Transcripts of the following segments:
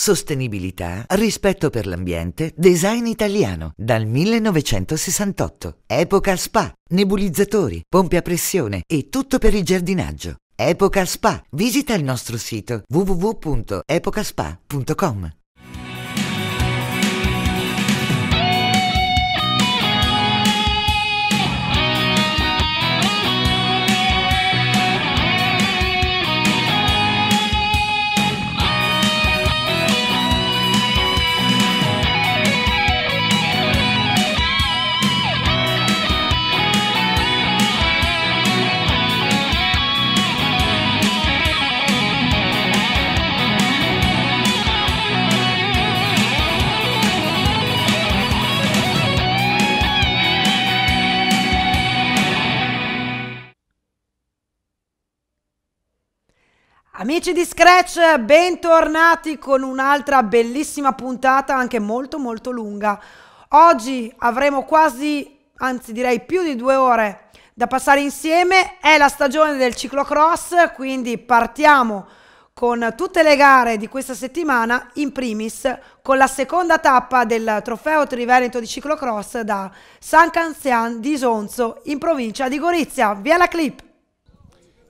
Sostenibilità, rispetto per l'ambiente, design italiano dal 1968. Epoca Spa, nebulizzatori, pompe a pressione e tutto per il giardinaggio. Epoca Spa. Visita il nostro sito www.epocaspa.com. Amici di Scratch, bentornati con un'altra bellissima puntata, anche molto molto lunga. Oggi avremo quasi, anzi direi più di due ore da passare insieme. È la stagione del ciclocross, quindi partiamo con tutte le gare di questa settimana, in primis con la seconda tappa del trofeo Triveneto di ciclocross da San Canzian di Sonzo in provincia di Gorizia. Via la clip!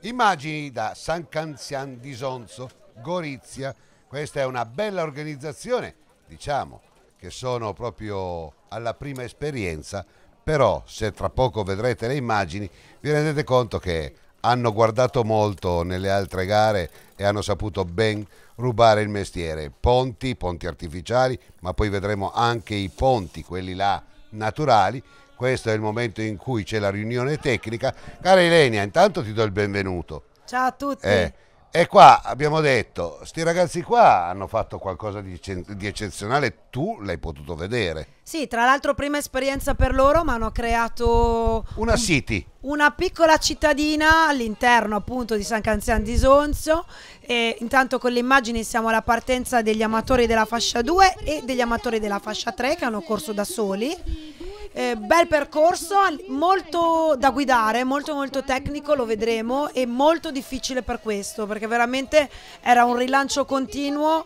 Immagini da San Canzian di Sonzo, Gorizia. Questa è una bella organizzazione, diciamo, che sono proprio alla prima esperienza, però se tra poco vedrete le immagini vi rendete conto che hanno guardato molto nelle altre gare e hanno saputo ben rubare il mestiere. Ponti, ponti artificiali, ma poi vedremo anche i ponti, quelli là naturali, questo è il momento in cui c'è la riunione tecnica. Cara Ilenia, intanto ti do il benvenuto. Ciao a tutti. Eh, e qua abbiamo detto, sti ragazzi qua hanno fatto qualcosa di, di eccezionale tu l'hai potuto vedere. Sì, tra l'altro prima esperienza per loro, ma hanno creato... Una city. Una piccola cittadina all'interno appunto di San Canzian di Sonzio. E intanto con le immagini siamo alla partenza degli amatori della fascia 2 e degli amatori della fascia 3 che hanno corso da soli. Eh, bel percorso, molto da guidare, molto molto tecnico, lo vedremo, e molto difficile per questo, perché veramente era un rilancio continuo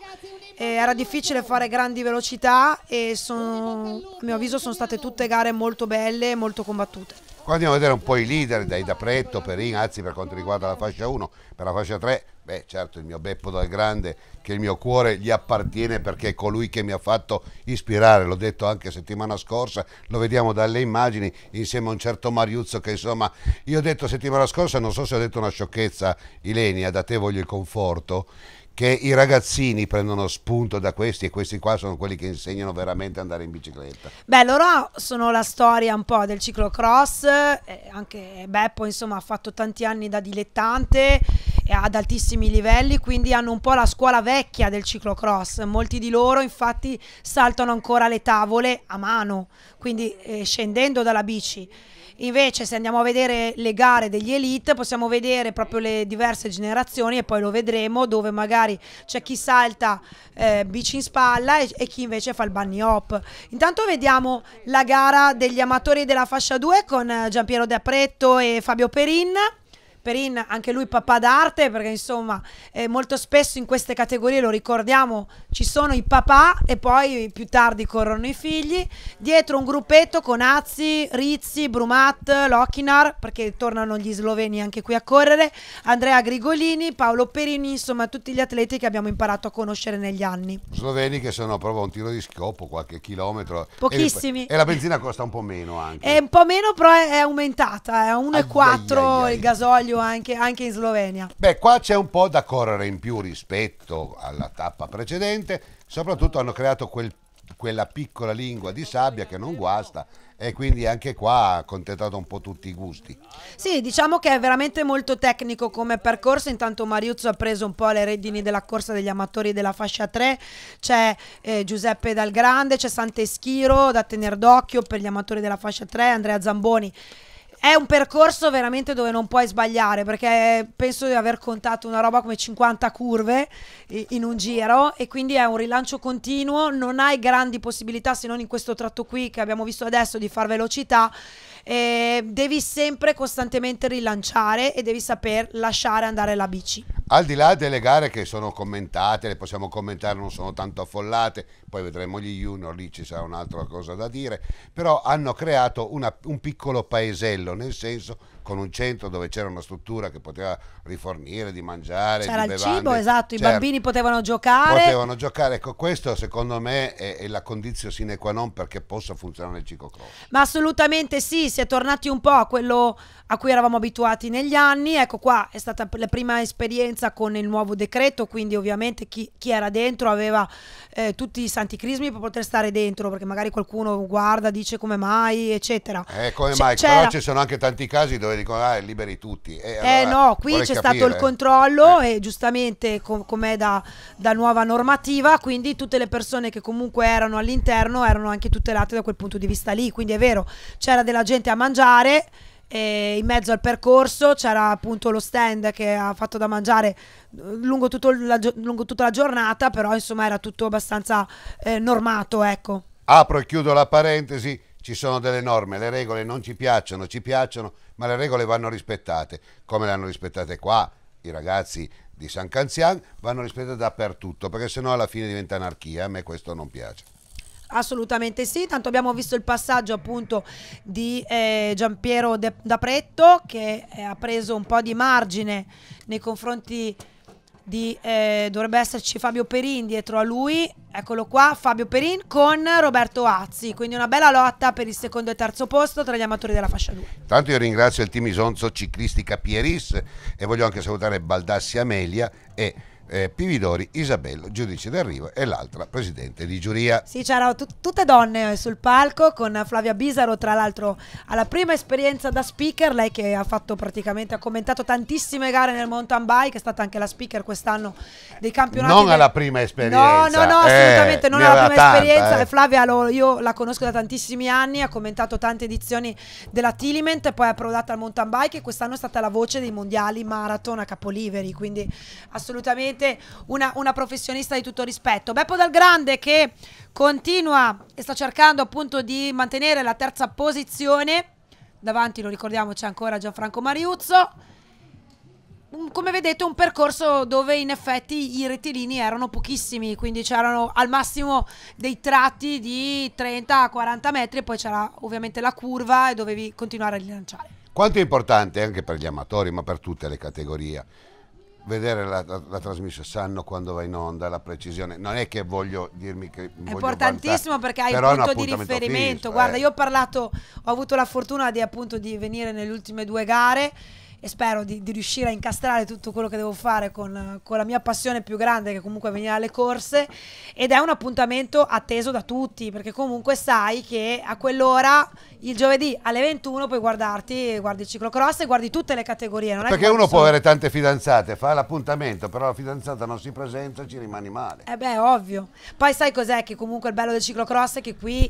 eh, era difficile fare grandi velocità e son, a mio avviso sono state tutte gare molto belle e molto combattute. Qua andiamo a vedere un po' i leader, dai da Pretto, Perin, anzi per quanto riguarda la fascia 1, per la fascia 3, beh certo il mio Beppo dal Grande, che il mio cuore gli appartiene perché è colui che mi ha fatto ispirare, l'ho detto anche settimana scorsa, lo vediamo dalle immagini insieme a un certo Mariuzzo che insomma, io ho detto settimana scorsa, non so se ho detto una sciocchezza Ilenia, da te voglio il conforto, che i ragazzini prendono spunto da questi e questi qua sono quelli che insegnano veramente ad andare in bicicletta. Beh, loro sono la storia un po' del ciclocross, eh, anche Beppo insomma ha fatto tanti anni da dilettante ad altissimi livelli, quindi hanno un po' la scuola vecchia del ciclocross. Molti di loro infatti saltano ancora le tavole a mano, quindi eh, scendendo dalla bici. Invece, se andiamo a vedere le gare degli elite, possiamo vedere proprio le diverse generazioni e poi lo vedremo dove magari c'è chi salta eh, bici in spalla e, e, chi invece fa il bunny hop. Intanto vediamo la gara degli amatori della fascia 2 con eh, Giampiero De Apretto e Fabio Perin. Perin, anche lui papà d'arte, perché insomma eh, molto spesso in queste categorie, lo ricordiamo, ci sono i papà e poi più tardi corrono i figli. Dietro un gruppetto con Azzi, Rizzi, Brumat, Lochinar, perché tornano gli sloveni anche qui a correre, Andrea Grigolini, Paolo Perini, insomma tutti gli atleti che abbiamo imparato a conoscere negli anni. Sloveni che sono proprio un tiro di scopo, qualche chilometro. Pochissimi. E, la benzina costa un po' meno anche. È un po' meno però è aumentata, è eh. 1,4 il gasolio meglio anche, anche in Slovenia. Beh, qua c'è un po' da correre in più rispetto alla tappa precedente, soprattutto hanno creato quel quella piccola lingua di sabbia che non guasta e quindi anche qua ha accontentato un po' tutti i gusti. Sì, diciamo che è veramente molto tecnico come percorso, intanto Mariuzzo ha preso un po' le redini della corsa degli amatori della fascia 3, c'è eh, Giuseppe Dal Grande, c'è Sant'Eschiro da tenere d'occhio per gli amatori della fascia 3, Andrea Zamboni è un percorso veramente dove non puoi sbagliare perché penso di aver contato una roba come 50 curve in un giro e quindi è un rilancio continuo, non hai grandi possibilità se non in questo tratto qui che abbiamo visto adesso di far velocità eh, devi sempre costantemente rilanciare e devi saper lasciare andare la bici. Al di là delle gare che sono commentate, le possiamo commentare, non sono tanto affollate, poi vedremo gli junior, lì ci sarà un'altra cosa da dire, però hanno creato una, un piccolo paesello, nel senso con un centro dove c'era una struttura che poteva rifornire di mangiare. C'era di il bevande. cibo, esatto, certo. i bambini potevano giocare. Potevano giocare, ecco questo secondo me è, è la condizione sine qua non perché possa funzionare il ciclocross. Ma assolutamente sì, si è tornati un po' a quello a cui eravamo abituati negli anni. Ecco qua è stata la prima esperienza con il nuovo decreto, quindi ovviamente chi, chi era dentro aveva eh, tutti i santi crismi per poter stare dentro, perché magari qualcuno guarda, dice come mai, eccetera. Eh, come mai? Però ci sono anche tanti casi dove dicono ah, liberi tutti. Eh, allora, eh no, qui c'è stato il controllo eh. e giustamente com com'è da, da nuova normativa, quindi tutte le persone che comunque erano all'interno erano anche tutelate da quel punto di vista lì, quindi è vero, c'era della gente a mangiare e in mezzo al percorso c'era appunto lo stand che ha fatto da mangiare eh, lungo, la, lungo tutta la giornata, però insomma era tutto abbastanza eh, normato, ecco. Apro e chiudo la parentesi, ci sono delle norme, le regole non ci piacciono, ci piacciono, ma le regole vanno rispettate, come le hanno rispettate qua i ragazzi di San Canzian, vanno rispettate dappertutto, perché sennò alla fine diventa anarchia, a me questo non piace. Assolutamente sì, tanto abbiamo visto il passaggio appunto di eh, Giampiero De- D'Apretto che eh, ha preso un po' di margine nei confronti di... Eh, dovrebbe esserci Fabio Perin dietro a lui, eccolo qua, Fabio Perin con Roberto Azzi, quindi una bella lotta per il secondo e terzo posto tra gli amatori della fascia 2. Tanto io ringrazio il team Isonzo Ciclistica Pieris e voglio anche salutare Baldassi Amelia e eh, Pividori, Isabello, giudice d'arrivo e l'altra presidente di giuria. Sì, c'erano tut tutte donne eh, sul palco con Flavia Bisaro, tra l'altro alla prima esperienza da speaker, lei che ha fatto praticamente, ha commentato tantissime gare nel mountain bike, è stata anche la speaker quest'anno dei campionati. Non del... alla prima esperienza. No, no, no, eh, assolutamente eh, non alla prima tanta, esperienza. Eh. Flavia lo, io la conosco da tantissimi anni, ha commentato tante edizioni della Tiliment, poi ha approdata al mountain bike e quest'anno è stata la voce dei mondiali marathon a Capoliveri, quindi assolutamente veramente una, una professionista di tutto rispetto. Beppo Dal Grande che continua e sta cercando appunto di mantenere la terza posizione. Davanti, lo ricordiamo, c'è ancora Gianfranco Mariuzzo. Come vedete un percorso dove in effetti i rettilini erano pochissimi, quindi c'erano al massimo dei tratti di 30-40 metri e poi c'era ovviamente la curva e dovevi continuare a rilanciare. Quanto è importante anche per gli amatori, ma per tutte le categorie, vedere la, la, la, trasmissione, sanno quando va in onda, la precisione. Non è che voglio dirmi che... È importantissimo vantare, perché hai un punto di riferimento. Fisso, Guarda, eh. io ho parlato, ho avuto la fortuna di, appunto, di venire nelle ultime due gare e spero di, di, riuscire a incastrare tutto quello che devo fare con, con, la mia passione più grande che comunque è venire alle corse ed è un appuntamento atteso da tutti perché comunque sai che a quell'ora il giovedì alle 21 puoi guardarti guardi il ciclocross e guardi tutte le categorie non perché uno può avere tante fidanzate fa l'appuntamento però la fidanzata non si presenta e ci rimani male eh beh ovvio poi sai cos'è che comunque il bello del ciclocross è che qui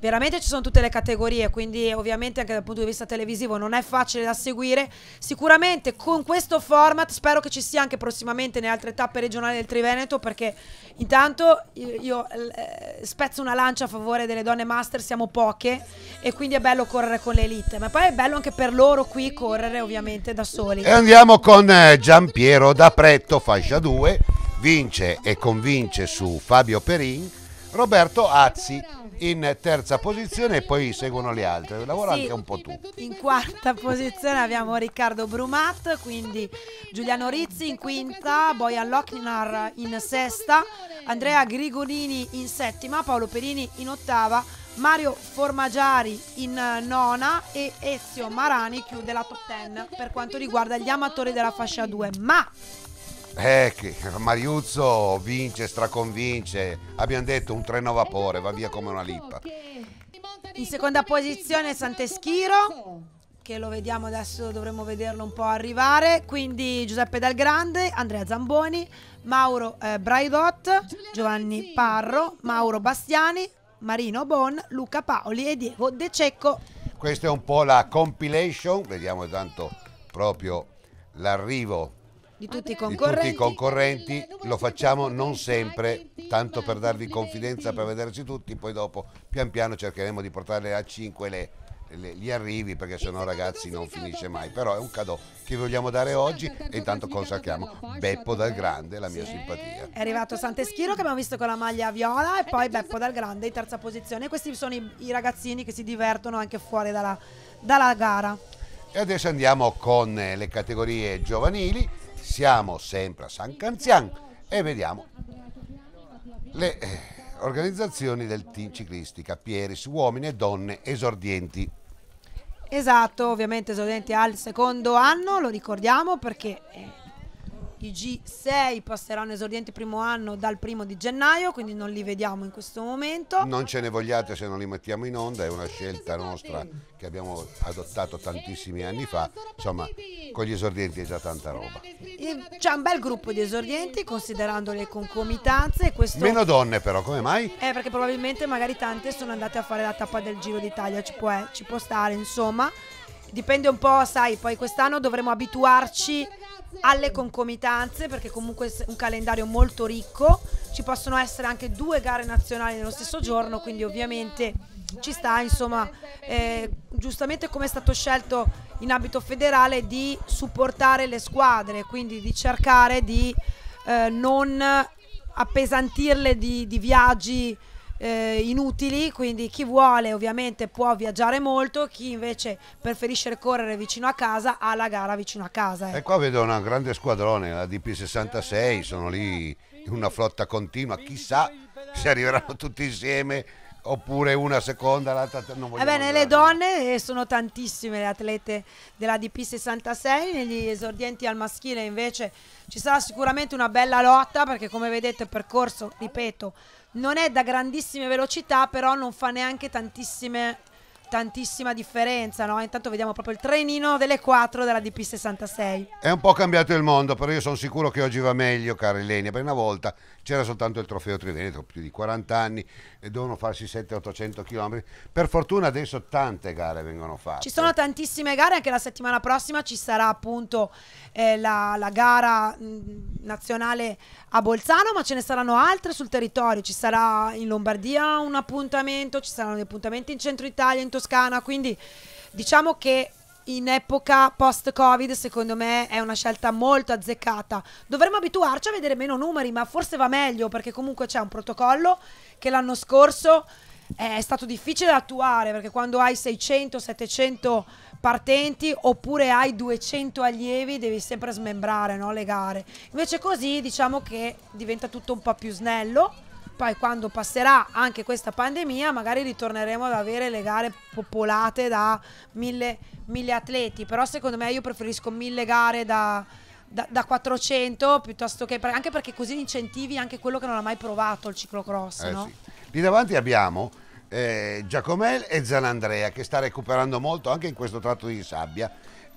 veramente ci sono tutte le categorie, quindi ovviamente anche dal punto di vista televisivo non è facile da seguire. Sicuramente con questo format spero che ci sia anche prossimamente nelle altre tappe regionali del Triveneto perché intanto io, io eh, spezzo una lancia a favore delle donne master, siamo poche e quindi è bello correre con l'elite, ma poi è bello anche per loro qui correre ovviamente da soli. E andiamo con eh, Giampiero da Pretto, fascia 2, vince e convince su Fabio Perin, Roberto Azzi in terza posizione e poi seguono le altre. Lavora sì. anche un po' tu. In quarta posizione abbiamo Riccardo Brumat, quindi Giuliano Rizzi in quinta, Boyan Lochnar in sesta, Andrea Grigolini in settima, Paolo Perini in ottava, Mario Formagiari in nona e Ezio Marani chiude la top 10 per quanto riguarda gli amatori della fascia 2. Ma eh, che Mariuzzo vince, straconvince. Abbiamo detto un treno a vapore, va via come una lippa. In seconda posizione Sant'Eschiro, che lo vediamo adesso, dovremmo vederlo un po' arrivare. Quindi Giuseppe Dal Grande, Andrea Zamboni, Mauro eh, Braidot, Giovanni Parro, Mauro Bastiani, Marino Bon, Luca Paoli e Diego De Cecco. Questa è un po' la compilation, vediamo intanto proprio l'arrivo di tutti i concorrenti, tutti i concorrenti lo facciamo non sempre, tanto per darvi confidenza, per vederci tutti, poi dopo pian piano cercheremo di portare a 5 le, le, gli arrivi perché sennò ragazzi non finisce mai, però è un cadeau che vogliamo dare oggi e intanto consacriamo Beppo dal Grande, la mia simpatia. È arrivato Sant'Eschiro che abbiamo visto con la maglia viola e eh, poi Beppo dal Grande in terza posizione, questi sono i, i ragazzini che si divertono anche fuori dalla, dalla gara. E adesso andiamo con eh, le categorie giovanili, siamo sempre a San Canzian e vediamo le eh, organizzazioni del team ciclistica Pieris, uomini e donne esordienti. Esatto, ovviamente esordienti al secondo anno, lo ricordiamo perché eh, i G6 passeranno esordienti primo anno dal primo di gennaio, quindi non li vediamo in questo momento. Non ce ne vogliate se non li mettiamo in onda, è una scelta esatto. nostra che abbiamo adottato tantissimi anni fa, insomma con gli esordienti è già tanta roba. C'è un bel gruppo di esordienti considerando le concomitanze. Questo... Meno donne però, come mai? Eh perché probabilmente magari tante sono andate a fare la tappa del Giro d'Italia, ci, può, eh, ci può stare insomma. Dipende un po', sai, poi quest'anno dovremo abituarci alle concomitanze, perché comunque è un calendario molto ricco, ci possono essere anche due gare nazionali nello stesso giorno, quindi ovviamente ci sta, insomma, eh, giustamente come è stato scelto in abito federale di supportare le squadre, quindi di cercare di eh, non appesantirle di, di viaggi eh, inutili, quindi chi vuole ovviamente può viaggiare molto, chi invece preferisce correre vicino a casa ha la gara vicino a casa. Ecco. E qua vedo una grande squadrone, la DP66, sono lì in una flotta continua, chissà se arriveranno tutti insieme oppure una seconda, l'altra non voglio Ebbene, eh le donne eh, sono tantissime le atlete della DP66, negli esordienti al maschile invece ci sarà sicuramente una bella lotta perché come vedete il percorso, ripeto, non è da grandissime velocità, però non fa neanche tantissima differenza, no? Intanto vediamo proprio il trenino delle 4 della DP66. È un po' cambiato il mondo, però io sono sicuro che oggi va meglio, cari Lenia, per una volta c'era soltanto il trofeo Triveneto, più di 40 anni, e devono farsi 700-800 km. Per fortuna adesso tante gare vengono fatte. Ci sono tantissime gare, anche la settimana prossima ci sarà appunto eh, la, la, gara mh, nazionale a Bolzano, ma ce ne saranno altre sul territorio, ci sarà in Lombardia un appuntamento, ci saranno gli appuntamenti in centro Italia, in Toscana, quindi diciamo che in epoca post-Covid, secondo me è una scelta molto azzeccata. Dovremmo abituarci a vedere meno numeri, ma forse va meglio perché comunque c'è un protocollo che l'anno scorso eh, è stato difficile da attuare perché quando hai 600-700 partenti oppure hai 200 allievi devi sempre smembrare no? le gare. Invece così diciamo che diventa tutto un po' più snello. Poi quando passerà anche questa pandemia magari ritorneremo ad avere le gare popolate da mille, mille atleti, però secondo me io preferisco mille gare da da, da 400 piuttosto che anche perché così incentivi anche quello che non ha mai provato il ciclocross. Eh, no? sì. Lì davanti abbiamo eh, Giacomel e Zanandrea che sta recuperando molto anche in questo tratto di sabbia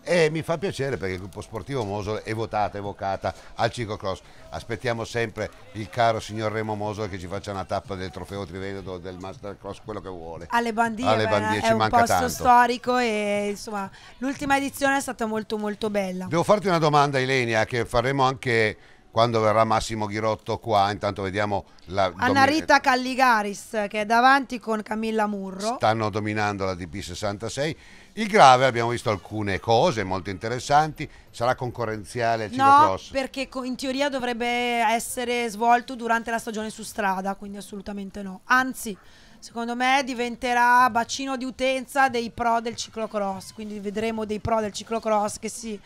e mi fa piacere perché il gruppo sportivo Mosole è votata, è vocata al ciclocross. Aspettiamo sempre il caro signor Remo Mosole che ci faccia una tappa del trofeo Trivedo, del Mastercross, quello che vuole. Alle bandiere, Alle bandiere beh, ci è manca posto tanto. storico e insomma l'ultima edizione è stata molto molto bella. Devo farti una domanda Ilenia che faremo anche quando verrà Massimo Ghirotto qua, intanto vediamo la Anna Rita Calligaris che è davanti con Camilla Murro. Stanno dominando la DP66. Il grave abbiamo visto alcune cose molto interessanti, sarà concorrenziale il ciclocross. No, perché in teoria dovrebbe essere svolto durante la stagione su strada, quindi assolutamente no. Anzi, secondo me diventerà bacino di utenza dei pro del ciclocross, quindi vedremo dei pro del ciclocross che si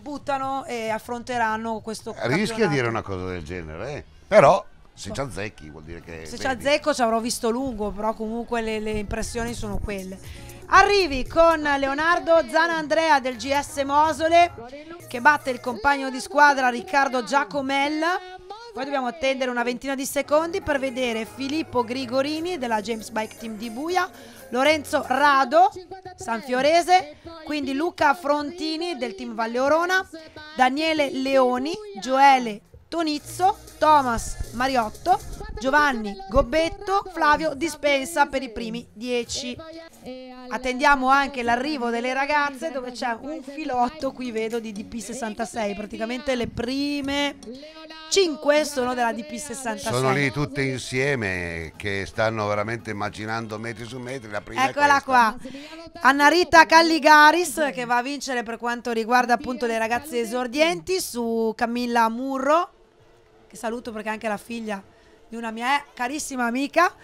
buttano e affronteranno questo rischia di dire una cosa del genere eh? però se oh. ci Zecchi vuol dire che se ci azzecco ci avrò visto lungo però comunque le, le impressioni sono quelle Arrivi con Leonardo Zanandrea del GS Mosole che batte il compagno di squadra Riccardo Giacomella. Poi dobbiamo attendere una ventina di secondi per vedere Filippo Grigorini della James Bike Team di Buia Lorenzo Rado, Sanfiorese, quindi Luca Frontini del team Valle Orona, Daniele Leoni, Gioele Tonizzo, Thomas Mariotto, Giovanni Gobbetto, Flavio Dispensa per i primi 10. Attendiamo anche l'arrivo delle ragazze dove c'è un filotto, qui vedo, di DP66, praticamente le prime 5 sono della DP66. Sono lì tutte insieme che stanno veramente immaginando metri su metri. La prima Eccola qua, Annarita Calligaris che va a vincere per quanto riguarda appunto le ragazze esordienti su Camilla Murro che saluto perché è anche la figlia di una mia eh, carissima amica,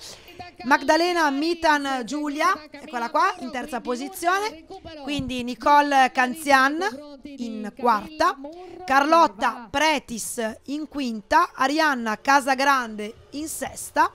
Magdalena Mitan Giulia, eccola qua, in terza posizione, quindi Nicole Canzian in quarta, Carlotta Pretis in quinta, Arianna Casagrande in sesta,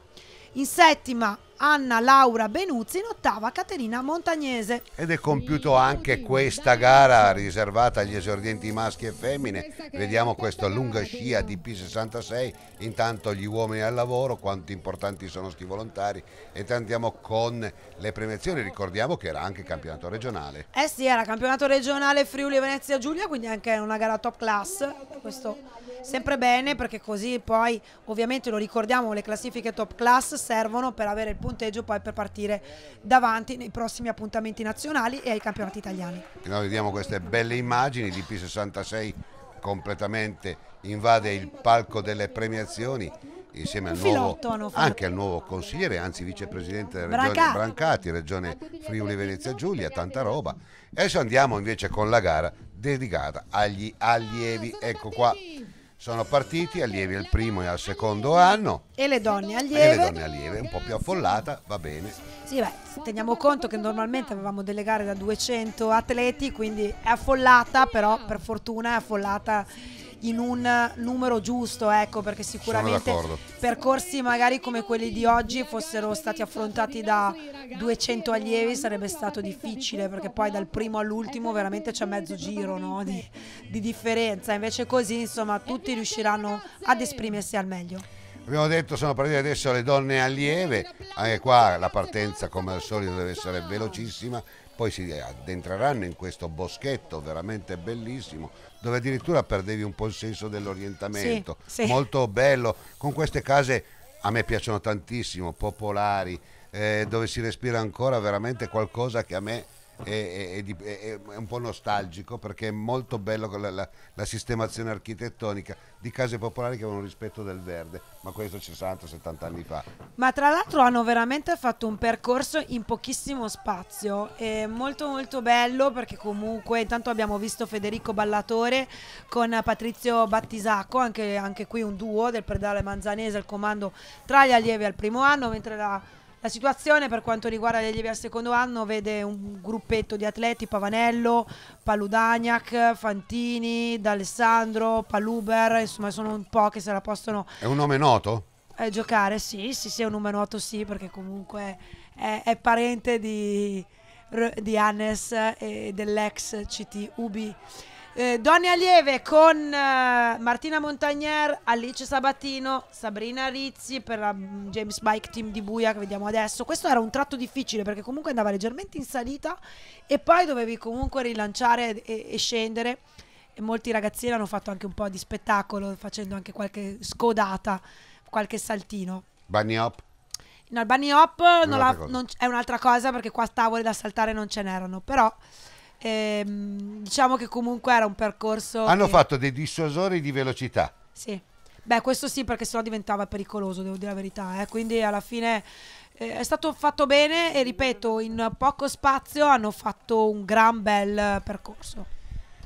in settima Anna Laura Benuzzi, in ottava Caterina Montagnese. Ed è compiuto anche questa gara riservata agli esordienti maschi e femmine. Vediamo questa lunga scia di P66, intanto gli uomini al lavoro, quanto importanti sono sti volontari. E andiamo con le premiazioni, ricordiamo che era anche campionato regionale. Eh sì, era campionato regionale Friuli Venezia Giulia, quindi anche una gara top class. Questo sempre bene perché così poi ovviamente lo ricordiamo, le classifiche top class servono per avere il punto punteggio poi per partire davanti nei prossimi appuntamenti nazionali e ai campionati italiani. Noi vediamo queste belle immagini di P66 completamente invade il palco delle premiazioni insieme al nuovo, anche al nuovo consigliere, anzi vicepresidente della regione Brancati. Brancati, regione Friuli Venezia Giulia, tanta roba. adesso andiamo invece con la gara dedicata agli allievi. Ecco qua sono partiti allievi al primo e al secondo anno e le donne allieve, e le donne allieve un po' più affollata, va bene. Sì, beh, teniamo conto che normalmente avevamo delle gare da 200 atleti, quindi è affollata, però per fortuna è affollata in un numero giusto, ecco, perché sicuramente percorsi magari come quelli di oggi fossero stati affrontati da 200 allievi sarebbe stato difficile, perché poi dal primo all'ultimo veramente c'è mezzo giro no? di, di differenza, invece così insomma tutti riusciranno ad esprimersi al meglio. Abbiamo detto sono partite adesso le donne allieve, anche eh, qua la partenza come al solito deve essere velocissima, poi si addentreranno in questo boschetto veramente bellissimo dove addirittura perdevi un po' il senso dell'orientamento. Sì, sì. Molto bello, con queste case a me piacciono tantissimo, popolari, eh, dove si respira ancora veramente qualcosa che a me è, è, è, è, un po' nostalgico perché è molto bello la, la, la, sistemazione architettonica di case popolari che avevano rispetto del verde, ma questo 60-70 anni fa. Ma tra l'altro hanno veramente fatto un percorso in pochissimo spazio, è molto molto bello perché comunque intanto abbiamo visto Federico Ballatore con Patrizio Battisacco, anche, anche qui un duo del Predale Manzanese al comando tra gli allievi al primo anno, mentre la la situazione per quanto riguarda gli allievi al secondo anno vede un gruppetto di atleti, Pavanello, Paludagnac, Fantini, D'Alessandro, Paluber, insomma sono un po' che se la possono... È un nome noto? Eh, giocare, sì, sì, sì, è un nome noto, sì, perché comunque è, è parente di, di Hannes e dell'ex CT Ubi eh, Donne Alieve con eh, Martina Montagnier, Alice Sabatino, Sabrina Rizzi per la mm, James Bike Team di Buia che vediamo adesso. Questo era un tratto difficile perché comunque andava leggermente in salita e poi dovevi comunque rilanciare e, e scendere. E molti ragazzini hanno fatto anche un po' di spettacolo facendo anche qualche scodata, qualche saltino. Bunny Hop? No, il Bunny Hop non la, non, è un'altra cosa perché qua tavole da saltare non ce n'erano, però ehm, diciamo che comunque era un percorso... Hanno che... fatto dei dissuasori di velocità. Sì. Beh, questo sì, perché sennò diventava pericoloso, devo dire la verità. Eh. Quindi alla fine eh, è stato fatto bene e ripeto, in poco spazio hanno fatto un gran bel percorso.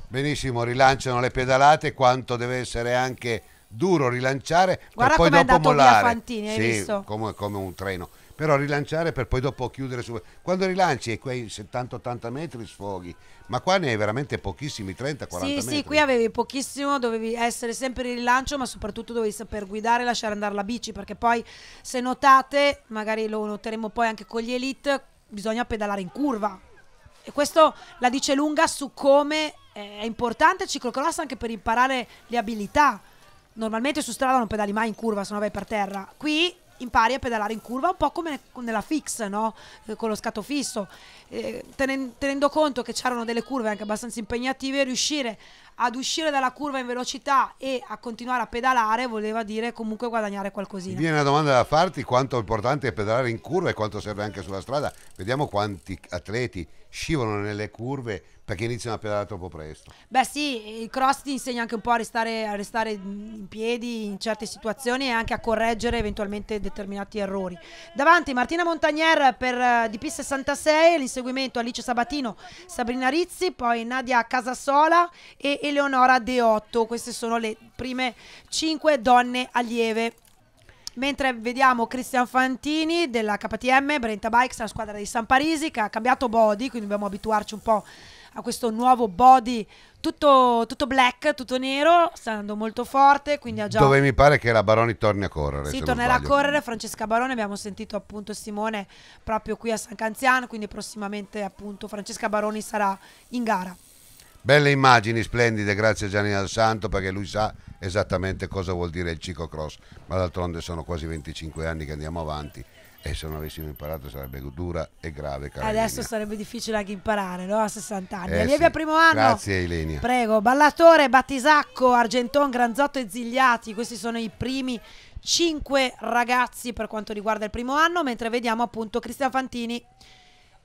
Benissimo, rilanciano le pedalate, quanto deve essere anche duro rilanciare Guarda per poi dopo mollare. Guarda come è andato mollare. via Fantini, hai sì, visto? Come, come un treno però rilanciare per poi dopo chiudere su... Quando rilanci e quei 70-80 metri sfoghi, ma qua ne hai veramente pochissimi, 30-40 sì, metri. Sì, sì, qui avevi pochissimo, dovevi essere sempre in rilancio, ma soprattutto dovevi saper guidare e lasciare andare la bici, perché poi se notate, magari lo noteremo poi anche con gli elite, bisogna pedalare in curva. E questo la dice lunga su come eh, è importante il ciclocross anche per imparare le abilità. Normalmente su strada non pedali mai in curva, se no vai per terra. Qui impari a pedalare in curva un po' come nella fix, no? Eh, con lo scatto fisso, eh, tenen tenendo conto che c'erano delle curve anche abbastanza impegnative, riuscire ad uscire dalla curva in velocità e a continuare a pedalare voleva dire comunque guadagnare qualcosina. Mi viene una domanda da farti, quanto è importante pedalare in curva e quanto serve anche sulla strada? Vediamo quanti atleti scivolano nelle curve perché iniziano a pedalare troppo presto. Beh sì, il cross ti insegna anche un po' a restare, a restare, in piedi in certe situazioni e anche a correggere eventualmente determinati errori. Davanti Martina Montagnier per eh, DP66, l'inseguimento Alice Sabatino, Sabrina Rizzi, poi Nadia Casasola e Eleonora Deotto. Queste sono le prime cinque donne allieve mentre vediamo Cristian Fantini della KTM, Brenta Bikes, la squadra di San Parisi, che ha cambiato body, quindi dobbiamo abituarci un po' a questo nuovo body tutto, tutto black, tutto nero, sta andando molto forte, quindi ha già... Dove mi pare che la Baroni torni a correre. Sì, tornerà a correre, Francesca Baroni, abbiamo sentito appunto Simone proprio qui a San Canziano, quindi prossimamente appunto Francesca Baroni sarà in gara. Belle immagini, splendide, grazie a Gianni Al Santo perché lui sa esattamente cosa vuol dire il ciclocross, ma d'altronde sono quasi 25 anni che andiamo avanti e se non avessimo imparato sarebbe dura e grave. Adesso sarebbe difficile anche imparare, no? A 60 anni. Eh Lievia sì. primo anno. Grazie Ilenia. Prego, Ballatore, Battisacco, Argenton, Granzotto e Zigliati, questi sono i primi cinque ragazzi per quanto riguarda il primo anno, mentre vediamo appunto Cristian Fantini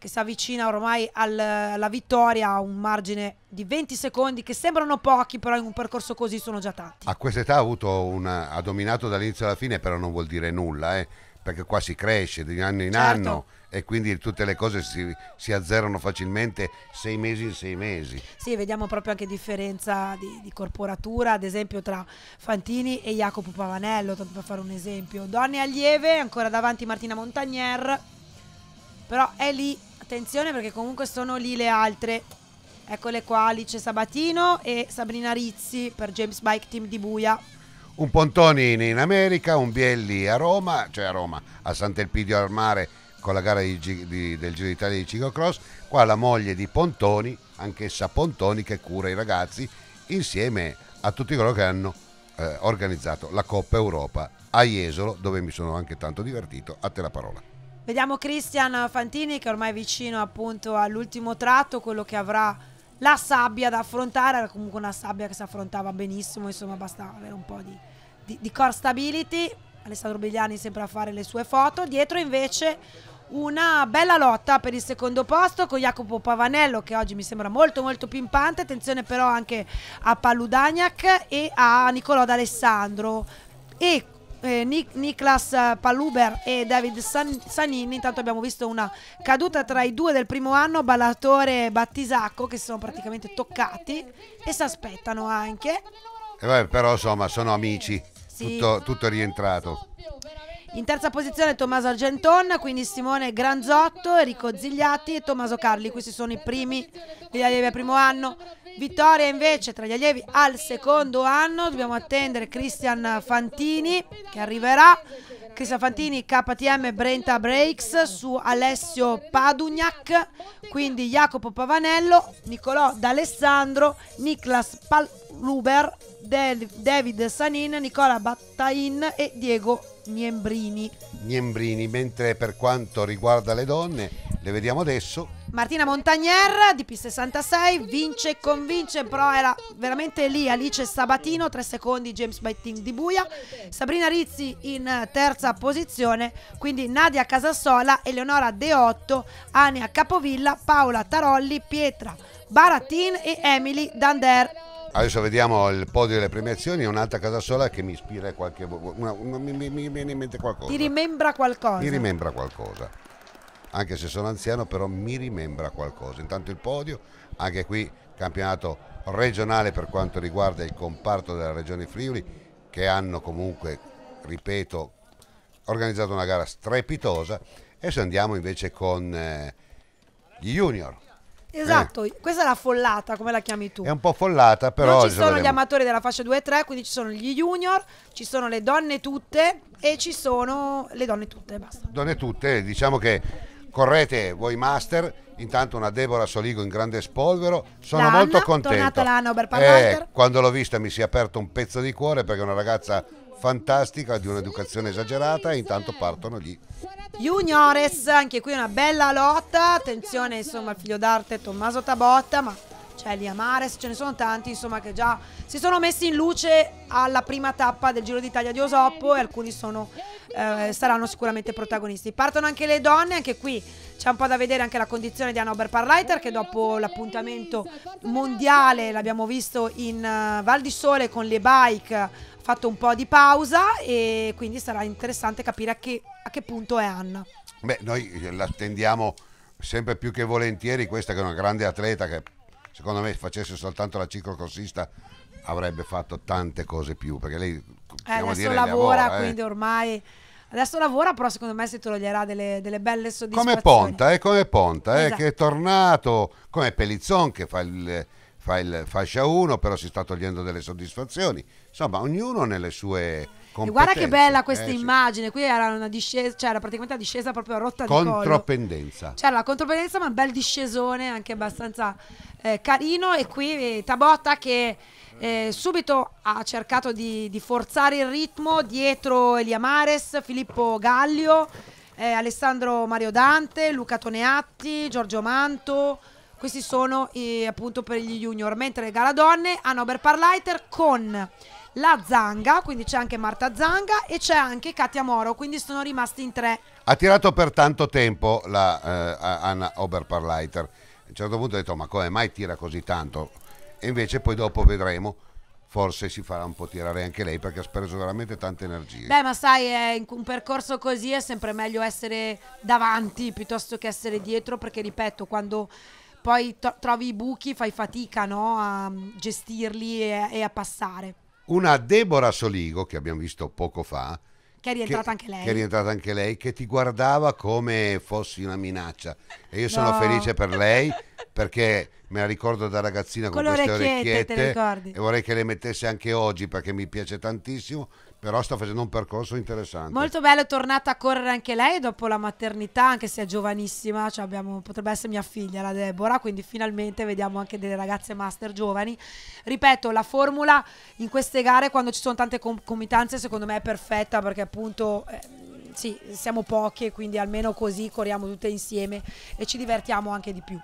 che si avvicina ormai alla vittoria a un margine di 20 secondi che sembrano pochi però in un percorso così sono già tanti. A quest'età età ha, una, ha dominato dall'inizio alla fine però non vuol dire nulla eh, perché qua si cresce di anno in certo. anno e quindi tutte le cose si, si, azzerano facilmente sei mesi in sei mesi. Sì, vediamo proprio anche differenza di, di corporatura, ad esempio tra Fantini e Jacopo Pavanello, tanto per fare un esempio. Donne allieve, ancora davanti Martina Montagnier, però è lì Attenzione perché comunque sono lì le altre. Eccole qua, Alice Sabatino e Sabrina Rizzi per James Bike Team di Buia. Un Pontoni in America, un Bielli a Roma, cioè a Roma, a Sant'Elpidio al mare con la gara di, di, del Giro d'Italia di ciclocross. Qua la moglie di Pontoni, anch'essa Pontoni che cura i ragazzi insieme a tutti coloro che hanno eh, organizzato la Coppa Europa a Jesolo, dove mi sono anche tanto divertito. A te la parola. Vediamo Cristian Fantini che ormai è vicino appunto all'ultimo tratto, quello che avrà la sabbia da affrontare, era comunque una sabbia che si affrontava benissimo, insomma bastava avere un po' di, di, di core stability. Alessandro Bigliani sempre a fare le sue foto, dietro invece una bella lotta per il secondo posto con Jacopo Pavanello che oggi mi sembra molto molto pimpante, attenzione però anche a Paludagnac e a Nicolò D'Alessandro e eh, Nick, Niklas Paluber e David San, Sanini. Intanto abbiamo visto una caduta tra i due del primo anno, Ballatore e Battisacco, che si sono praticamente toccati e si aspettano anche. Eh beh, però insomma sono amici, sì. tutto, tutto rientrato. In terza posizione Tommaso Argenton, quindi Simone Granzotto, Enrico Zigliati e Tommaso Carli. Questi sono i primi allievi Lieve primo anno. Vittoria invece tra gli allievi al secondo anno, dobbiamo attendere Cristian Fantini che arriverà, Cristian Fantini KTM Brenta Breaks su Alessio Padugnac, quindi Jacopo Pavanello, Nicolò D'Alessandro, Niklas Paluber, David Sanin, Nicola Battain e Diego Niembrini. Niembrini, mentre per quanto riguarda le donne, le vediamo adesso Martina Montagnier, di p 66 vince e convince, però era veramente lì Alice Sabatino, tre secondi James Betting di Buia, Sabrina Rizzi in terza posizione, quindi Nadia Casassola, Eleonora De Otto, Ania Capovilla, Paola Tarolli, Pietra Baratin e Emily Dander. Adesso vediamo il podio delle premiazioni, è un'altra casa sola che mi ispira qualche... Una, una, mi, mi, mi viene in mente qualcosa. Ti rimembra qualcosa. Ti rimembra qualcosa anche se sono anziano, però mi rimembra qualcosa. Intanto il podio, anche qui campionato regionale per quanto riguarda il comparto della Regione Friuli, che hanno comunque, ripeto, organizzato una gara strepitosa. Adesso andiamo invece con eh, gli junior. Esatto, eh. questa è la follata, come la chiami tu? È un po' follata, però. Non ci sono vediamo. gli amatori della fascia 2 e 3, quindi ci sono gli junior, ci sono le donne tutte e ci sono le donne tutte. Basta. Donne tutte, diciamo che correte voi master intanto una Deborah Soligo in grande spolvero sono L'Anna, molto contento eh, quando l'ho vista mi si è aperto un pezzo di cuore perché è una ragazza fantastica di un'educazione esagerata e intanto partono gli juniores anche qui una bella lotta attenzione insomma figlio d'arte Tommaso Tabotta ma c'è cioè, Lia ce ne sono tanti insomma che già si sono messi in luce alla prima tappa del Giro d'Italia di Osopo e alcuni sono, eh, saranno sicuramente protagonisti. Partono anche le donne, anche qui c'è un po' da vedere anche la condizione di Anna Oberparleiter che dopo l'appuntamento mondiale l'abbiamo visto in uh, Val di Sole con le bike ha fatto un po' di pausa e quindi sarà interessante capire a che, a che punto è Anna. Beh, noi l'attendiamo sempre più che volentieri, questa che è una grande atleta che secondo me facesse soltanto la ciclocorsista avrebbe fatto tante cose più perché lei eh, adesso dire, lavora, lavora eh. quindi ormai adesso lavora però secondo me si toglierà delle, delle belle soddisfazioni come Ponta, eh, come Ponta esatto. eh, che è esatto. tornato come Pelizzon che fa il, fa il fascia 1 però si sta togliendo delle soddisfazioni insomma ognuno nelle sue e guarda che bella questa eh, immagine, qui era una discesa, cioè era praticamente una discesa proprio rotta di collo. Contropendenza. C'era la contropendenza ma un bel discesone anche abbastanza eh, carino e qui eh, Tabotta che eh, subito ha cercato di, di, forzare il ritmo dietro Eliamares, Filippo Gallio, eh, Alessandro Mario Dante, Luca Toneatti, Giorgio Manto. Questi sono eh, appunto per gli junior, mentre le gara donne hanno Oberparleiter con la Zanga, quindi c'è anche Marta Zanga e c'è anche Katia Moro, quindi sono rimasti in tre. Ha tirato per tanto tempo la eh, Anna Oberparleiter. A un certo punto ho detto ma come mai tira così tanto? E invece poi dopo vedremo forse si farà un po' tirare anche lei perché ha speso veramente tante energie. Beh, ma sai, eh, un percorso così è sempre meglio essere davanti piuttosto che essere dietro perché, ripeto, quando poi trovi i buchi fai fatica no? a mm, gestirli e, e a passare una Deborah Soligo che abbiamo visto poco fa. Che è rientrata che, anche lei. Che è rientrata anche lei, che ti guardava come fossi una minaccia. E io sono no. felice per lei perché me la ricordo da ragazzina con, con queste orecchiette. orecchiette e vorrei che le mettesse anche oggi perché mi piace tantissimo però sta facendo un percorso interessante. Molto bello, è tornata a correre anche lei dopo la maternità, anche se è giovanissima, cioè abbiamo, potrebbe essere mia figlia la Deborah, quindi finalmente vediamo anche delle ragazze master giovani. Ripeto, la formula in queste gare quando ci sono tante concomitanze secondo me è perfetta perché appunto... Eh, sì, siamo poche, quindi almeno così corriamo tutte insieme e ci divertiamo anche di più.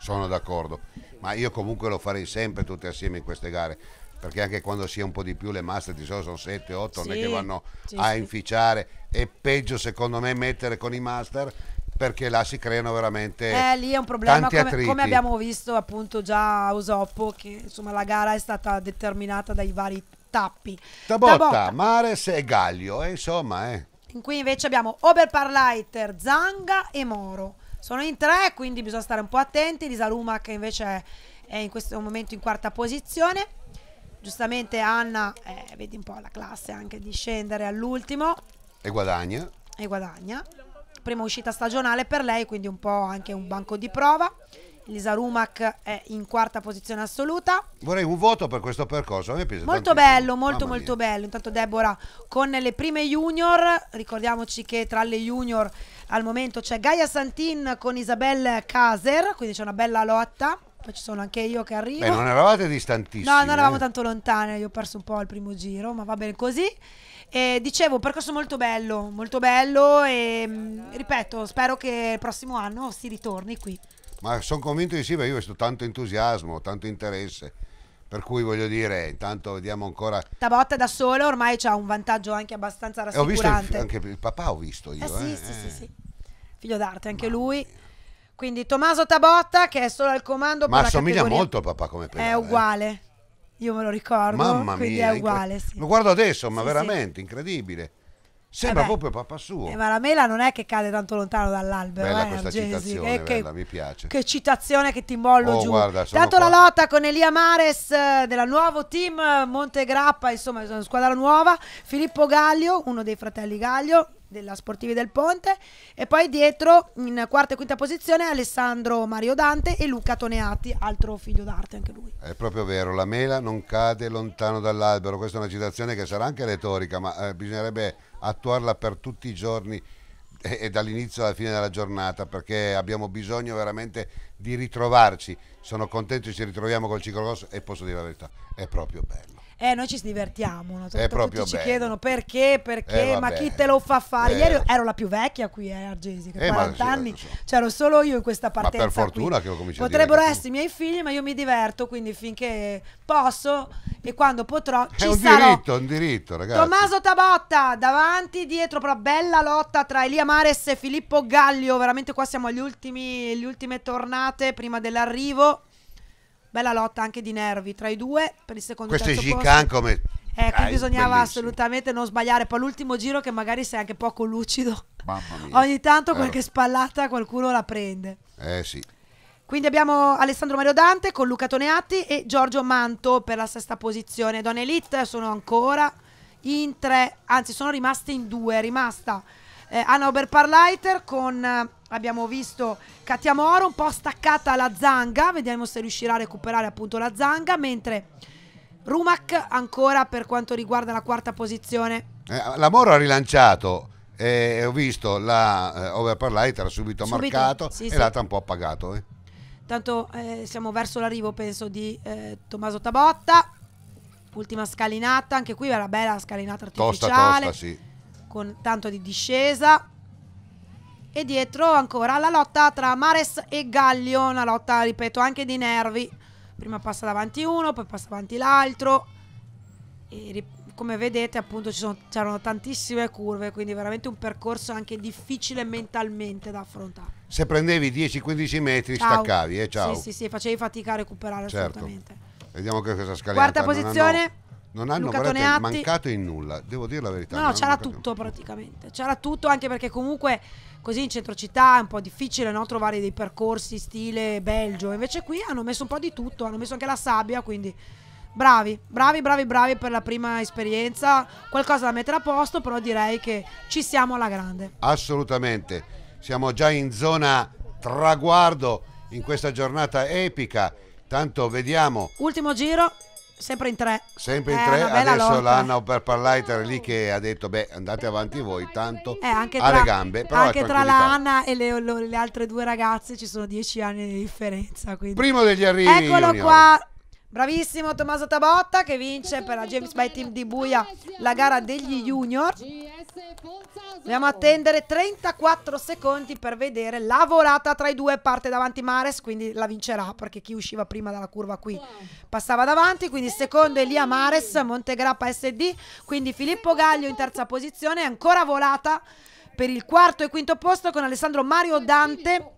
Sono d'accordo, ma io comunque lo farei sempre tutte assieme in queste gare, perché anche quando sia un po' di più le masse di solito sono 7, 8, sì, non è che vanno sì, a inficiare, è peggio secondo me mettere con i master perché là si creano veramente eh, lì è un problema come, come, abbiamo visto appunto già a Osoppo che insomma la gara è stata determinata dai vari tappi Tabotta, Tabotta. Mares e Gaglio eh, insomma eh. In qui invece abbiamo Oberparleiter, Zanga e Moro sono in tre quindi bisogna stare un po' attenti Lisa che invece è, è in questo momento in quarta posizione giustamente Anna, eh, vedi un po' la classe anche di scendere all'ultimo. E guadagna. E guadagna. Prima uscita stagionale per lei, quindi un po' anche un banco di prova. Lisa Rumac è in quarta posizione assoluta. Vorrei un voto per questo percorso. molto bello, molto molto bello. Intanto Deborah con le prime junior, ricordiamoci che tra le junior al momento c'è Gaia Santin con Isabel Caser, quindi c'è una bella lotta poi ci sono anche io che arrivo. Beh, non eravate distantissimi. No, non eravamo eh? tanto lontane, io ho perso un po' il primo giro, ma va bene così. E dicevo, un percorso molto bello, molto bello e mm, ripeto, spero che il prossimo anno si ritorni qui. Ma sono convinto di sì, perché io ho visto tanto entusiasmo, tanto interesse. Per cui voglio dire, intanto vediamo ancora. Tabotta da solo ormai ha un vantaggio anche abbastanza rassicurante. Eh, e ho visto il, anche il papà, ho visto io. Eh, sì, eh, sì, sì, eh. sì. Figlio d'arte, anche Mamma lui. Mia. Quindi Tommaso Tabotta che è solo al comando. Ma assomiglia molto a papà come penale. È eh. uguale. Io me lo ricordo. Mamma mia. Quindi è uguale. Sì. Lo guardo adesso, ma sì, veramente sì. incredibile. Sembra eh proprio papà suo. E Maramela non è che cade tanto lontano dall'albero. Bella eh, questa Genesi. Eh, citazione, che, bella, mi piace. Che citazione che ti mollo oh, giù. Guarda, Tanto qua. la lotta con Elia Mares eh, della nuovo team Montegrappa, insomma, squadra nuova. Filippo Gaglio, uno dei fratelli Gaglio, della Sportivi del Ponte e poi dietro in quarta e quinta posizione Alessandro Mario Dante e Luca Toneati, altro figlio d'arte anche lui. È proprio vero, la mela non cade lontano dall'albero, questa è una citazione che sarà anche retorica, ma eh, bisognerebbe attuarla per tutti i giorni e, e dall'inizio alla fine della giornata perché abbiamo bisogno veramente di ritrovarci. Sono contento che ci ritroviamo col rosso e posso dire la verità, è proprio bello eh, noi ci divertiamo. No? è proprio tutti bello. ci chiedono perché, eh, perché, eh, ma chi te lo fa fare? Eh. Ieri ero la più vecchia qui a eh, Argesi, che 40 eh, anni, so. c'ero solo io in questa partenza Ma per fortuna qui. che lo comincio Potrebbero essere i miei figli, ma io mi diverto, quindi finché posso e quando potrò ci sarò. È un sarò. diritto, un diritto, ragazzi. Tommaso Tabotta, davanti, dietro, però bella lotta tra Elia Mares e Filippo Gallio. Veramente qua siamo agli ultimi, le ultime tornate prima dell'arrivo bella lotta anche di nervi tra i due per il secondo Questo è Gican come... Eh, qui bisognava bellissimo. assolutamente non sbagliare. Poi l'ultimo giro che magari sei anche poco lucido. Ogni tanto qualche eh. spallata qualcuno la prende. Eh sì. Quindi abbiamo Alessandro Mario Dante con Luca Toneatti e Giorgio Manto per la sesta posizione. Don Elite sono ancora in tre, anzi sono rimaste in due. È rimasta eh, Anna Oberparleiter con... Eh, abbiamo visto Katia Moro un po' staccata alla zanga, vediamo se riuscirà a recuperare appunto la zanga, mentre Rumac ancora per quanto riguarda la quarta posizione. Eh, la Moro ha rilanciato, eh, ho visto la eh, Overparlight, era subito, subito marcato sì, e sì. l'altra un po' appagato. Eh. Tanto eh, siamo verso l'arrivo penso di eh, Tommaso Tabotta, ultima scalinata, anche qui era bella scalinata artificiale. Tosta, tosta, sì con tanto di discesa e dietro ancora la lotta tra Mares e Gallio, una lotta ripeto anche di nervi. Prima passa davanti uno, poi passa avanti l'altro. come vedete appunto c'erano tantissime curve, quindi veramente un percorso anche difficile mentalmente da affrontare. Se prendevi 10-15 metri ciao. staccavi, eh, ciao. Sì, sì, sì, facevi fatica a recuperare certo. assolutamente. Vediamo che cosa scaliamo. Quarta posizione. Non hanno Luca Toneatti... mancato in nulla, devo dire la verità. No, no c'era tutto praticamente. C'era tutto anche perché comunque così in centro città è un po' difficile no? trovare dei percorsi stile Belgio. Invece qui hanno messo un po' di tutto, hanno messo anche la sabbia, quindi bravi, bravi, bravi, bravi per la prima esperienza. Qualcosa da mettere a posto, però direi che ci siamo alla grande. Assolutamente. Siamo già in zona traguardo in questa giornata epica. Tanto vediamo. Ultimo giro. Sempre in tre. Sempre in eh, tre, adesso lotta. l'hanno per Parlaiter lì che ha detto beh andate avanti voi, tanto eh, anche alle gambe. Però anche tra l'Anna e le, le, le, altre due ragazze ci sono dieci anni di differenza. Quindi. Primo degli arrivi. Eccolo junior. qua. Bravissimo Tommaso Tabotta che vince per la James Bay Team di Buia la gara degli junior. Dobbiamo attendere 34 secondi per vedere la volata tra i due. Parte davanti Mares, quindi la vincerà perché chi usciva prima dalla curva qui passava davanti. Quindi secondo Elia Mares, Montegrappa SD. Quindi Filippo Gaglio in terza posizione, ancora volata per il quarto e quinto posto con Alessandro Mario Dante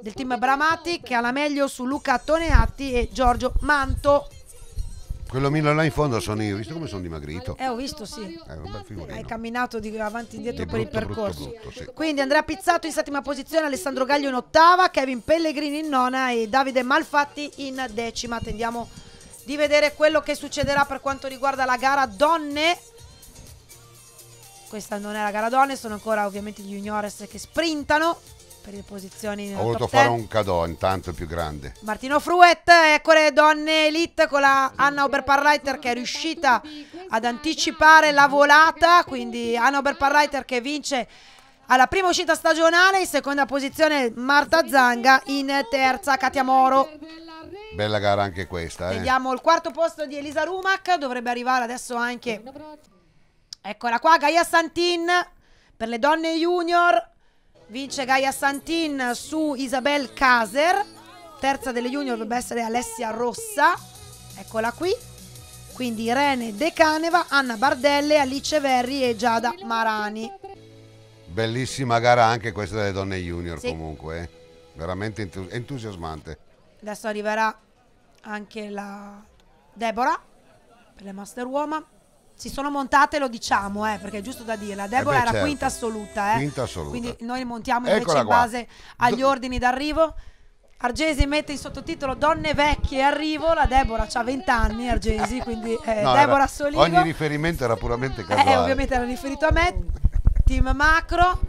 del team Bramati che ha la meglio su Luca Toneatti e Giorgio Manto. Quello Milan là in fondo sono io, visto come sono dimagrito? Eh, ho visto, sì. Eh, Hai camminato di avanti e indietro per brutto, il percorso. Brutto, brutto, sì. Quindi Andrea Pizzato in settima posizione, Alessandro Gaglio in ottava, Kevin Pellegrini in nona e Davide Malfatti in decima. Tendiamo di vedere quello che succederà per quanto riguarda la gara donne questa non è la gara donne, sono ancora ovviamente gli juniores che sprintano per le posizioni. Ho voluto fare un cadeau intanto più grande. Martino Fruet, ecco le donne elite con la Anna Oberparreiter che è riuscita ad anticipare la volata, quindi Anna Oberparreiter che vince alla prima uscita stagionale, in seconda posizione Marta Zanga, in terza Katia Moro. Bella gara anche questa. Eh. Vediamo il quarto posto di Elisa Rumac, dovrebbe arrivare adesso anche Eccola qua, Gaia Santin per le donne junior. Vince Gaia Santin su Isabel Caser. Terza delle junior dovrebbe essere Alessia Rossa. Eccola qui. Quindi Irene De Caneva, Anna Bardelle, Alice Verri e Giada Marani. Bellissima gara anche questa delle donne junior sì. comunque. Eh. Veramente entusiasmante. Adesso arriverà anche la Deborah per le Master Woman si sono montate, lo diciamo, eh, perché è giusto da dirla. Eh Deborah eh beh, era certo. quinta assoluta, eh. Quinta assoluta. Quindi noi montiamo invece Eccola in qua. base agli Do ordini d'arrivo. Argesi mette in sottotitolo Donne vecchie arrivo, la Deborah ha 20 anni, Argesi, quindi eh, no, Deborah Solino. Ogni riferimento era puramente eh, eh, casuale. Eh, ovviamente era riferito a me, team macro,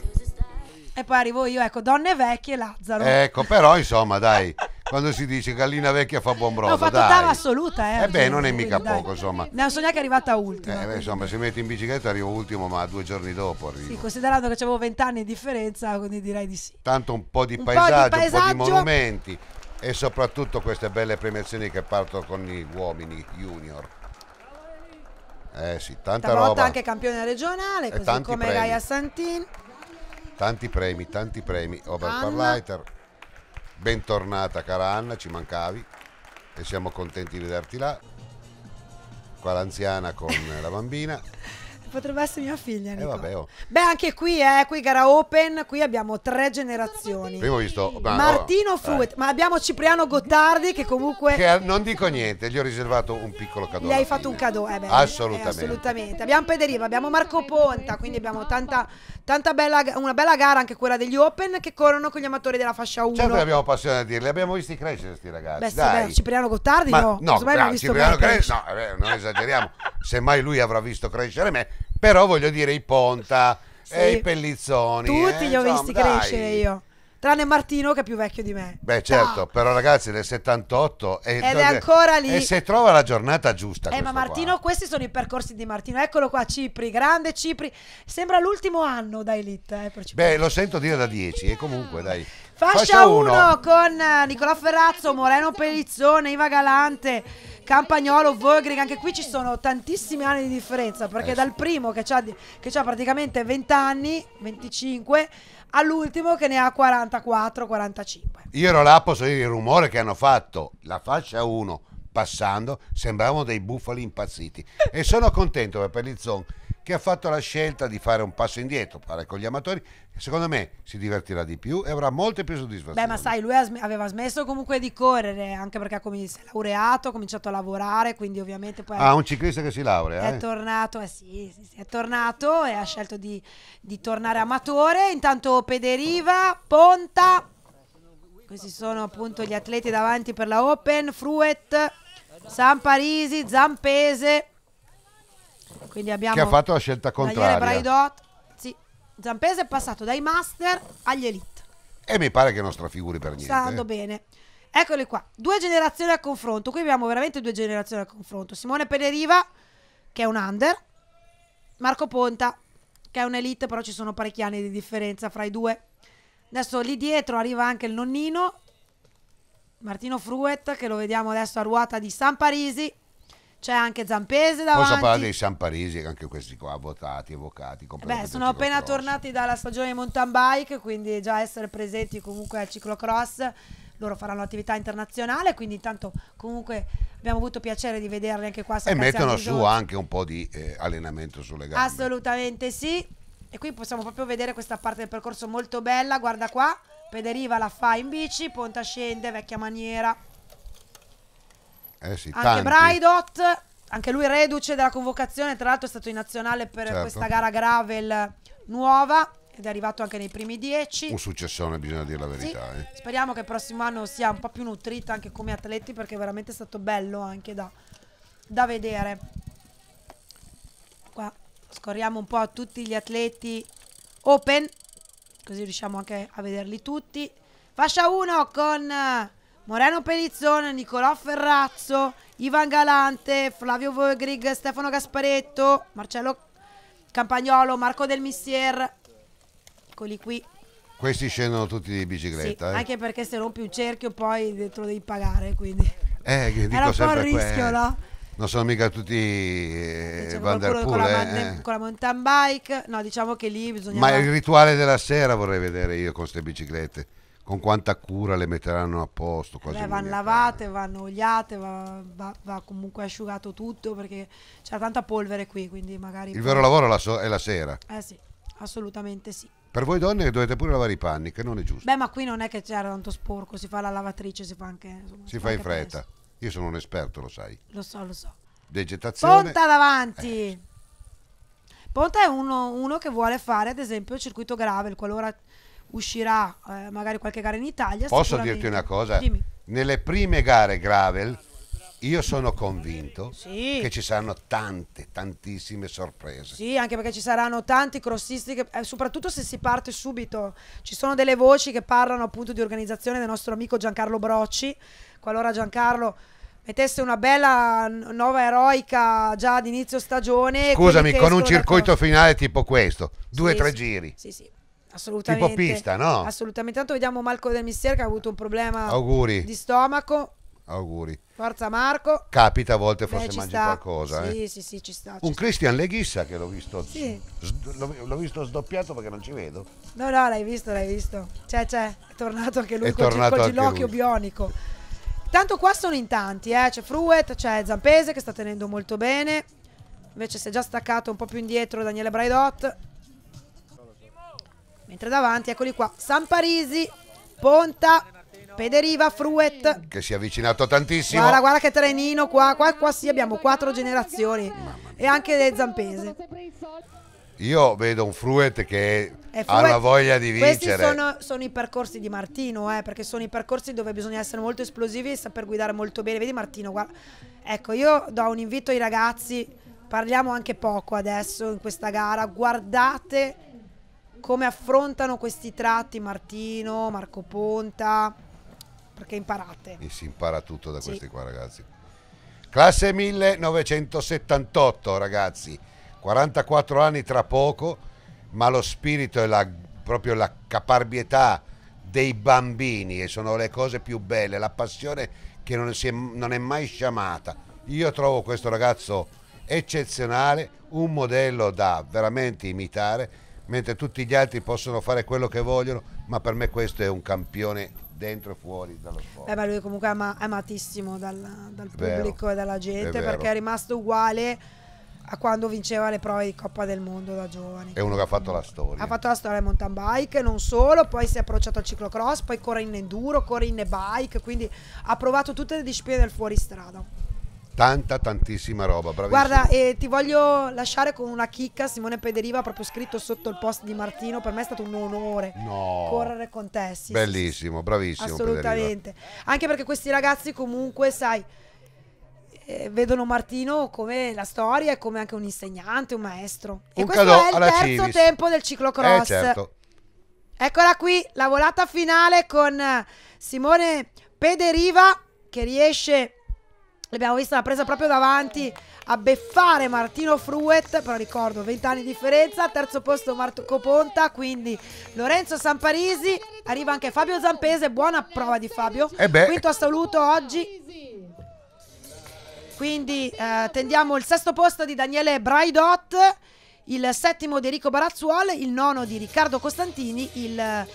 e poi arrivo io, ecco, Donne vecchie, Lazzaro. Ecco, però insomma dai... quando si dice gallina vecchia fa buon brodo. Ho fatto dai. assoluta, eh. Eh beh, non è mica dai. poco, insomma. Non sono neanche arrivata ultima. Eh, beh, insomma, se metti in bicicletta arrivo ultimo, ma due giorni dopo arrivo. Sì, considerando che avevo vent'anni di differenza, quindi direi di sì. Tanto un po' di, un paesaggio, po di paesaggio, un po' di monumenti e soprattutto queste belle premiazioni che partono con gli uomini junior. Eh sì, tanta Stavolta roba. anche campione regionale, così come premi. Gaia Santin. Tanti premi, tanti premi. Overparlighter. Bentornata cara Anna, ci mancavi e siamo contenti di vederti là. Qua l'anziana con la bambina. Potrebbe essere mia figlia. Eh, Nico. Eh, vabbè, oh. Beh, anche qui, eh, qui gara open, qui abbiamo tre generazioni. Prima ho visto ma, Martino oh, Fruet, ma abbiamo Cipriano Gottardi che comunque... Che, eh, non dico niente, gli ho riservato un piccolo cadeau. Gli hai fatto un cadeau, eh beh, assolutamente. Eh, assolutamente. Abbiamo Pederiva, abbiamo Marco Ponta, quindi abbiamo tanta, Tanta bella, una bella gara anche quella degli Open che corrono con gli amatori della fascia 1. Certo che abbiamo passione a dirle, abbiamo visti crescere questi ragazzi. Beh, sì, beh, Cipriano Gottardi Ma, no. No, no, no Cipriano cresce, no, non esageriamo, semmai lui avrà visto crescere me, però voglio dire i Ponta sì. e eh, i Pellizzoni. Tutti eh, li ho insomma, visti dai. crescere io. Tranne Martino che è più vecchio di me. Beh, certo, ah. però ragazzi, nel 78 è, ed è ancora lì. E se trova la giornata giusta. Eh, ma Martino, qua. questi sono i percorsi di Martino. Eccolo qua, Cipri, grande Cipri. Sembra l'ultimo anno da Elite. Eh, per Beh, lo sento dire da 10, e comunque, dai. Fascia 1 con eh, Nicola Ferrazzo, Moreno Pellizzone, Iva Galante, Campagnolo, Vogrig. Anche qui ci sono tantissimi anni di differenza perché eh, dal primo che ha praticamente 20 anni, 25 all'ultimo che ne ha 44-45. Io ero là, posso dire il rumore che hanno fatto, la fascia 1 passando, sembravano dei bufali impazziti e sono contento per Pellizzone che ha fatto la scelta di fare un passo indietro, fare con gli amatori, secondo me si divertirà di più e avrà molte più soddisfazioni. Beh, ma sai, lui aveva smesso comunque di correre, anche perché si è laureato, ha cominciato a lavorare, quindi ovviamente poi... Ah, un ciclista che si laurea. È eh? tornato, eh sì, sì, sì, è tornato e ha scelto di, di tornare amatore. Intanto Pederiva, Ponta, questi sono appunto gli atleti davanti per la Open, Fruet, San Parisi, Zampese. Quindi abbiamo che ha fatto la scelta contraria. sì, Zampese è passato dai master agli elite. E mi pare che non strafiguri per niente. Sta andando eh. bene. Eccoli qua, due generazioni a confronto. Qui abbiamo veramente due generazioni a confronto. Simone Pederiva, che è un under, Marco Ponta, che è un elite, però ci sono parecchi anni di differenza fra i due. Adesso lì dietro arriva anche il nonnino, Martino Fruet, che lo vediamo adesso a ruota di San Parisi c'è anche Zampese davanti. Posso parlare dei San Parisi, anche questi qua, votati, evocati. Beh, sono appena cross. tornati dalla stagione mountain bike, quindi già essere presenti comunque al ciclocross. Loro faranno attività internazionale, quindi intanto comunque abbiamo avuto piacere di vederli anche qua. E mettono su anche un po' di eh, allenamento sulle gambe. Assolutamente sì. E qui possiamo proprio vedere questa parte del percorso molto bella, guarda qua. Pederiva la fa in bici, Ponta scende, vecchia maniera, eh sì, anche tanti. Braidot, anche lui reduce della convocazione, tra l'altro è stato in nazionale per certo. questa gara gravel nuova ed è arrivato anche nei primi dieci. Un successone, bisogna dire la verità. Sì. Eh. Speriamo che il prossimo anno sia un po' più nutrita anche come atleti perché veramente è stato bello anche da, da vedere. Qua scorriamo un po' tutti gli atleti open, così riusciamo anche a vederli tutti. Fascia 1 con Moreno Perizzone, Nicolò Ferrazzo, Ivan Galante, Flavio Vogrig, Stefano Gasparetto, Marcello Campagnolo, Marco Del Missier. Eccoli qui. Questi scendono tutti di bicicletta. Sì, eh. Anche perché se rompi un cerchio poi dentro devi pagare, quindi... Eh, che dico Era un po' il rischio, eh. no? Non sono mica tutti eh, Van der Poel, con, la, eh, eh. con la mountain bike. No, diciamo che lì bisogna... Ma il rituale della sera vorrei vedere io con queste biciclette con quanta cura le metteranno a posto. Cose Beh, vanno lavate, vanno oliate, va, va, va, comunque asciugato tutto perché c'è tanta polvere qui, quindi magari... Il vero lavoro è la, so è la sera. Eh sì, assolutamente sì. Per voi donne dovete pure lavare i panni, che non è giusto. Beh, ma qui non è che c'era tanto sporco, si fa la lavatrice, si fa anche... Insomma, si, si, fa in fretta. Preso. Io sono un esperto, lo sai. Lo so, lo so. Vegetazione... Ponta davanti! Eh. Ponta è uno, uno che vuole fare, ad esempio, il circuito gravel, qualora uscirà eh, magari qualche gara in Italia. Posso dirti una cosa? Dimmi. Nelle prime gare gravel io sono convinto sì. che ci saranno tante, tantissime sorprese. Sì, anche perché ci saranno tanti crossisti, che, eh, soprattutto se si parte subito. Ci sono delle voci che parlano appunto di organizzazione del nostro amico Giancarlo Brocci. Qualora Giancarlo mettesse una bella nuova eroica già ad inizio stagione. Scusami, con un circuito finale tipo questo, due o sì, tre sì, giri. Sì, sì. Assolutamente. Tipo pista, no? Assolutamente. Tanto vediamo Marco del Mister che ha avuto un problema Auguri. di stomaco. Auguri. Forza Marco. Capita a volte forse Beh, mangi sta. qualcosa. Eh. Sì, eh. sì, sì, ci sta. Ci un sta. Christian Leghissa che l'ho visto, sì. l'ho, visto sdoppiato perché non ci vedo. No, no, l'hai visto, l'hai visto. Cioè, c'è cioè, è tornato anche lui è col, col ginocchio lui. bionico. Tanto qua sono in tanti, eh. c'è Fruet, c'è Zampese che sta tenendo molto bene. Invece si è già staccato un po' più indietro Daniele Braidot. Mentre davanti, eccoli qua, San Parisi, Ponta, Pederiva, Fruet. Che si è avvicinato tantissimo. Guarda, guarda che trenino qua, qua, qua sì abbiamo quattro generazioni e anche le zampese. Io vedo un Fruet che eh, ha la voglia di vincere. Questi sono, sono i percorsi di Martino, eh, perché sono i percorsi dove bisogna essere molto esplosivi e saper guidare molto bene. Vedi Martino, guarda. Ecco, io do un invito ai ragazzi, parliamo anche poco adesso in questa gara, guardate come affrontano questi tratti Martino, Marco Ponta, perché imparate. E si impara tutto da sì. questi qua ragazzi. Classe 1978 ragazzi, 44 anni tra poco, ma lo spirito e la, proprio la caparbietà dei bambini e sono le cose più belle, la passione che non, è, non è mai sciamata. Io trovo questo ragazzo eccezionale, un modello da veramente imitare mentre tutti gli altri possono fare quello che vogliono, ma per me questo è un campione dentro e fuori dallo sport. Eh beh, lui comunque è ama, amatissimo dal, dal pubblico vero, e dalla gente è perché è rimasto uguale a quando vinceva le prove di Coppa del Mondo da giovane. È uno che ha fatto la storia. Ha fatto la storia del mountain bike, non solo, poi si è approcciato al ciclocross, poi corre in enduro, corre in bike, quindi ha provato tutte le discipline del fuoristrada tanta tantissima roba bravissima. guarda eh, ti voglio lasciare con una chicca Simone Pederiva proprio scritto sotto il post di Martino per me è stato un onore no. correre con te sì, bellissimo sì, bravissimo assolutamente Pederiva. anche perché questi ragazzi comunque sai eh, vedono Martino come la storia e come anche un insegnante un maestro un e questo è il terzo Civis. tempo del ciclocross eh, certo. eccola qui la volata finale con Simone Pederiva che riesce a. L'abbiamo vista la presa proprio davanti a beffare Martino Fruet, però ricordo 20 anni di differenza, terzo posto Marco Ponta, quindi Lorenzo Samparisi, arriva anche Fabio Zampese, buona prova di Fabio, eh quinto assoluto oggi. Quindi eh, tendiamo il sesto posto di Daniele Braidot, il settimo di Enrico Barazzuol, il nono di Riccardo Costantini, il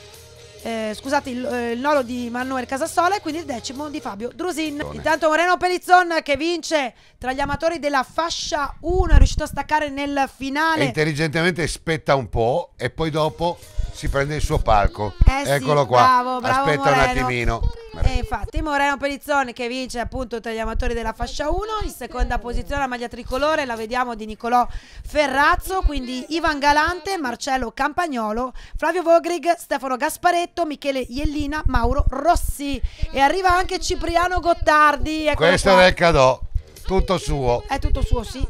eh, scusate, il, eh, il nono di Manuel Casasola e quindi il decimo di Fabio Drusin. Intanto Moreno Pelizzon che vince tra gli amatori della fascia 1, è riuscito a staccare nel finale. E intelligentemente aspetta un po' e poi dopo si prende il suo palco. Eh Eccolo sì, qua. Bravo, bravo Aspetta Moreno. un attimino. E eh, infatti Moreno Pelizzoni che vince appunto tra gli amatori della fascia 1, in seconda posizione la maglia tricolore la vediamo di Nicolò Ferrazzo, quindi Ivan Galante, Marcello Campagnolo, Flavio Vogrig, Stefano Gasparetto, Michele Iellina, Mauro Rossi e arriva anche Cipriano Gottardi. Questo qua. è il cadò, tutto suo. È tutto suo, sì.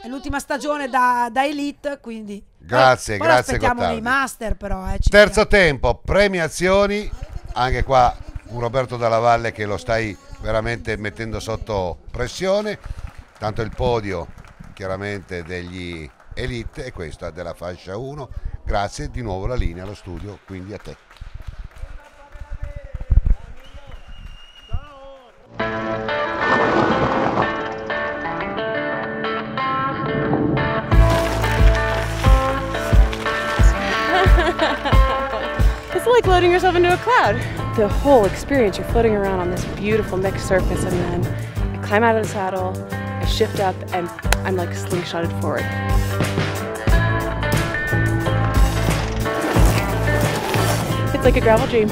È l'ultima stagione da, da Elite, quindi Grazie, Poi grazie. Aspettiamo Gottardi. nei master però. Eh, Terzo tempo, premiazioni, anche qua un Roberto Dalla Valle che lo stai veramente mettendo sotto pressione, tanto il podio chiaramente degli Elite e questa della fascia 1. Grazie di nuovo la linea allo studio, quindi a te. Ciao. like loading yourself into a cloud. The whole experience, you're floating around on this beautiful mixed surface and then I climb out of the saddle, I shift up and I'm like slingshotted forward. It's like a gravel dream.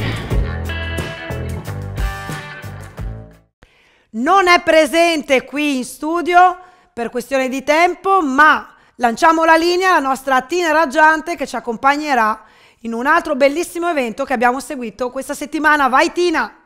Non è presente qui in studio per questione di tempo, ma lanciamo la linea alla nostra Tina Raggiante che ci accompagnerà in un altro bellissimo evento che abbiamo seguito questa settimana. Vai Tina!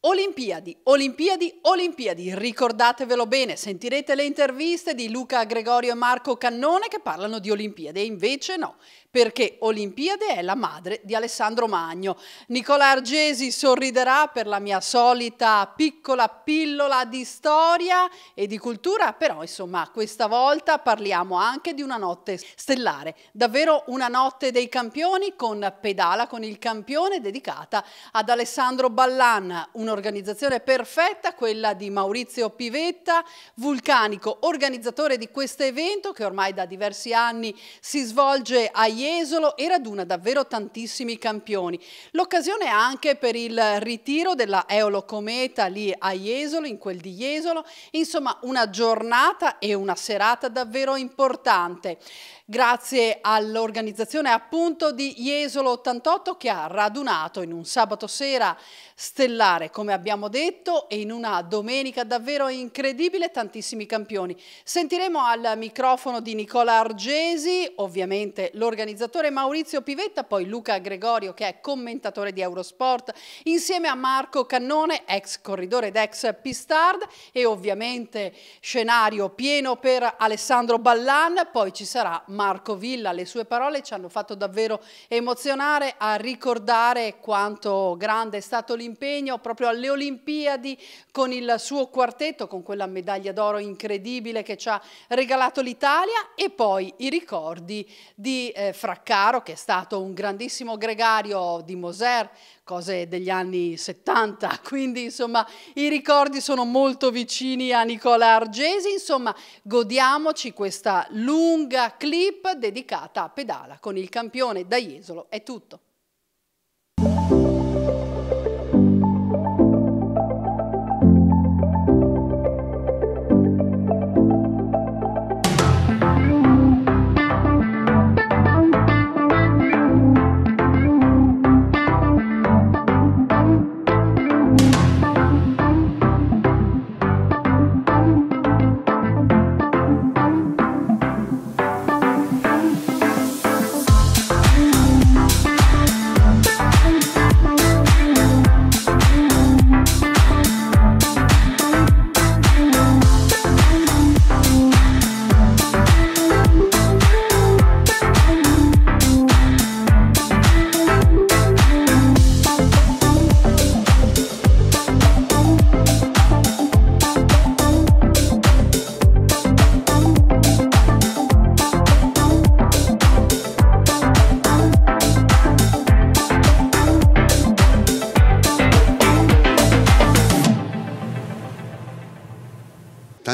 Olimpiadi, Olimpiadi, Olimpiadi, ricordatevelo bene, sentirete le interviste di Luca Gregorio e Marco Cannone che parlano di Olimpiadi e invece no, perché Olimpiade è la madre di Alessandro Magno. Nicola Argesi sorriderà per la mia solita piccola pillola di storia e di cultura, però insomma questa volta parliamo anche di una notte stellare, davvero una notte dei campioni con Pedala con il campione dedicata ad Alessandro Ballan, un'organizzazione perfetta, quella di Maurizio Pivetta, vulcanico organizzatore di questo evento che ormai da diversi anni si svolge a Jesolo e raduna davvero tantissimi campioni. L'occasione anche per il ritiro della Eolo Cometa lì a Jesolo, in quel di Jesolo, insomma una giornata e una serata davvero importante grazie all'organizzazione appunto di Jesolo 88 che ha radunato in un sabato sera stellare, come abbiamo detto, e in una domenica davvero incredibile tantissimi campioni. Sentiremo al microfono di Nicola Argesi, ovviamente l'organizzatore Maurizio Pivetta, poi Luca Gregorio che è commentatore di Eurosport, insieme a Marco Cannone, ex corridore ed ex Pistard e ovviamente scenario pieno per Alessandro Ballan, poi ci sarà Marco Marco Villa. Le sue parole ci hanno fatto davvero emozionare a ricordare quanto grande è stato l'impegno proprio alle Olimpiadi con il suo quartetto, con quella medaglia d'oro incredibile che ci ha regalato l'Italia e poi i ricordi di eh, Fraccaro che è stato un grandissimo gregario di Moser, cose degli anni 70, quindi insomma i ricordi sono molto vicini a Nicola Argesi, insomma godiamoci questa lunga clip dedicata a Pedala con il campione da Jesolo, è tutto.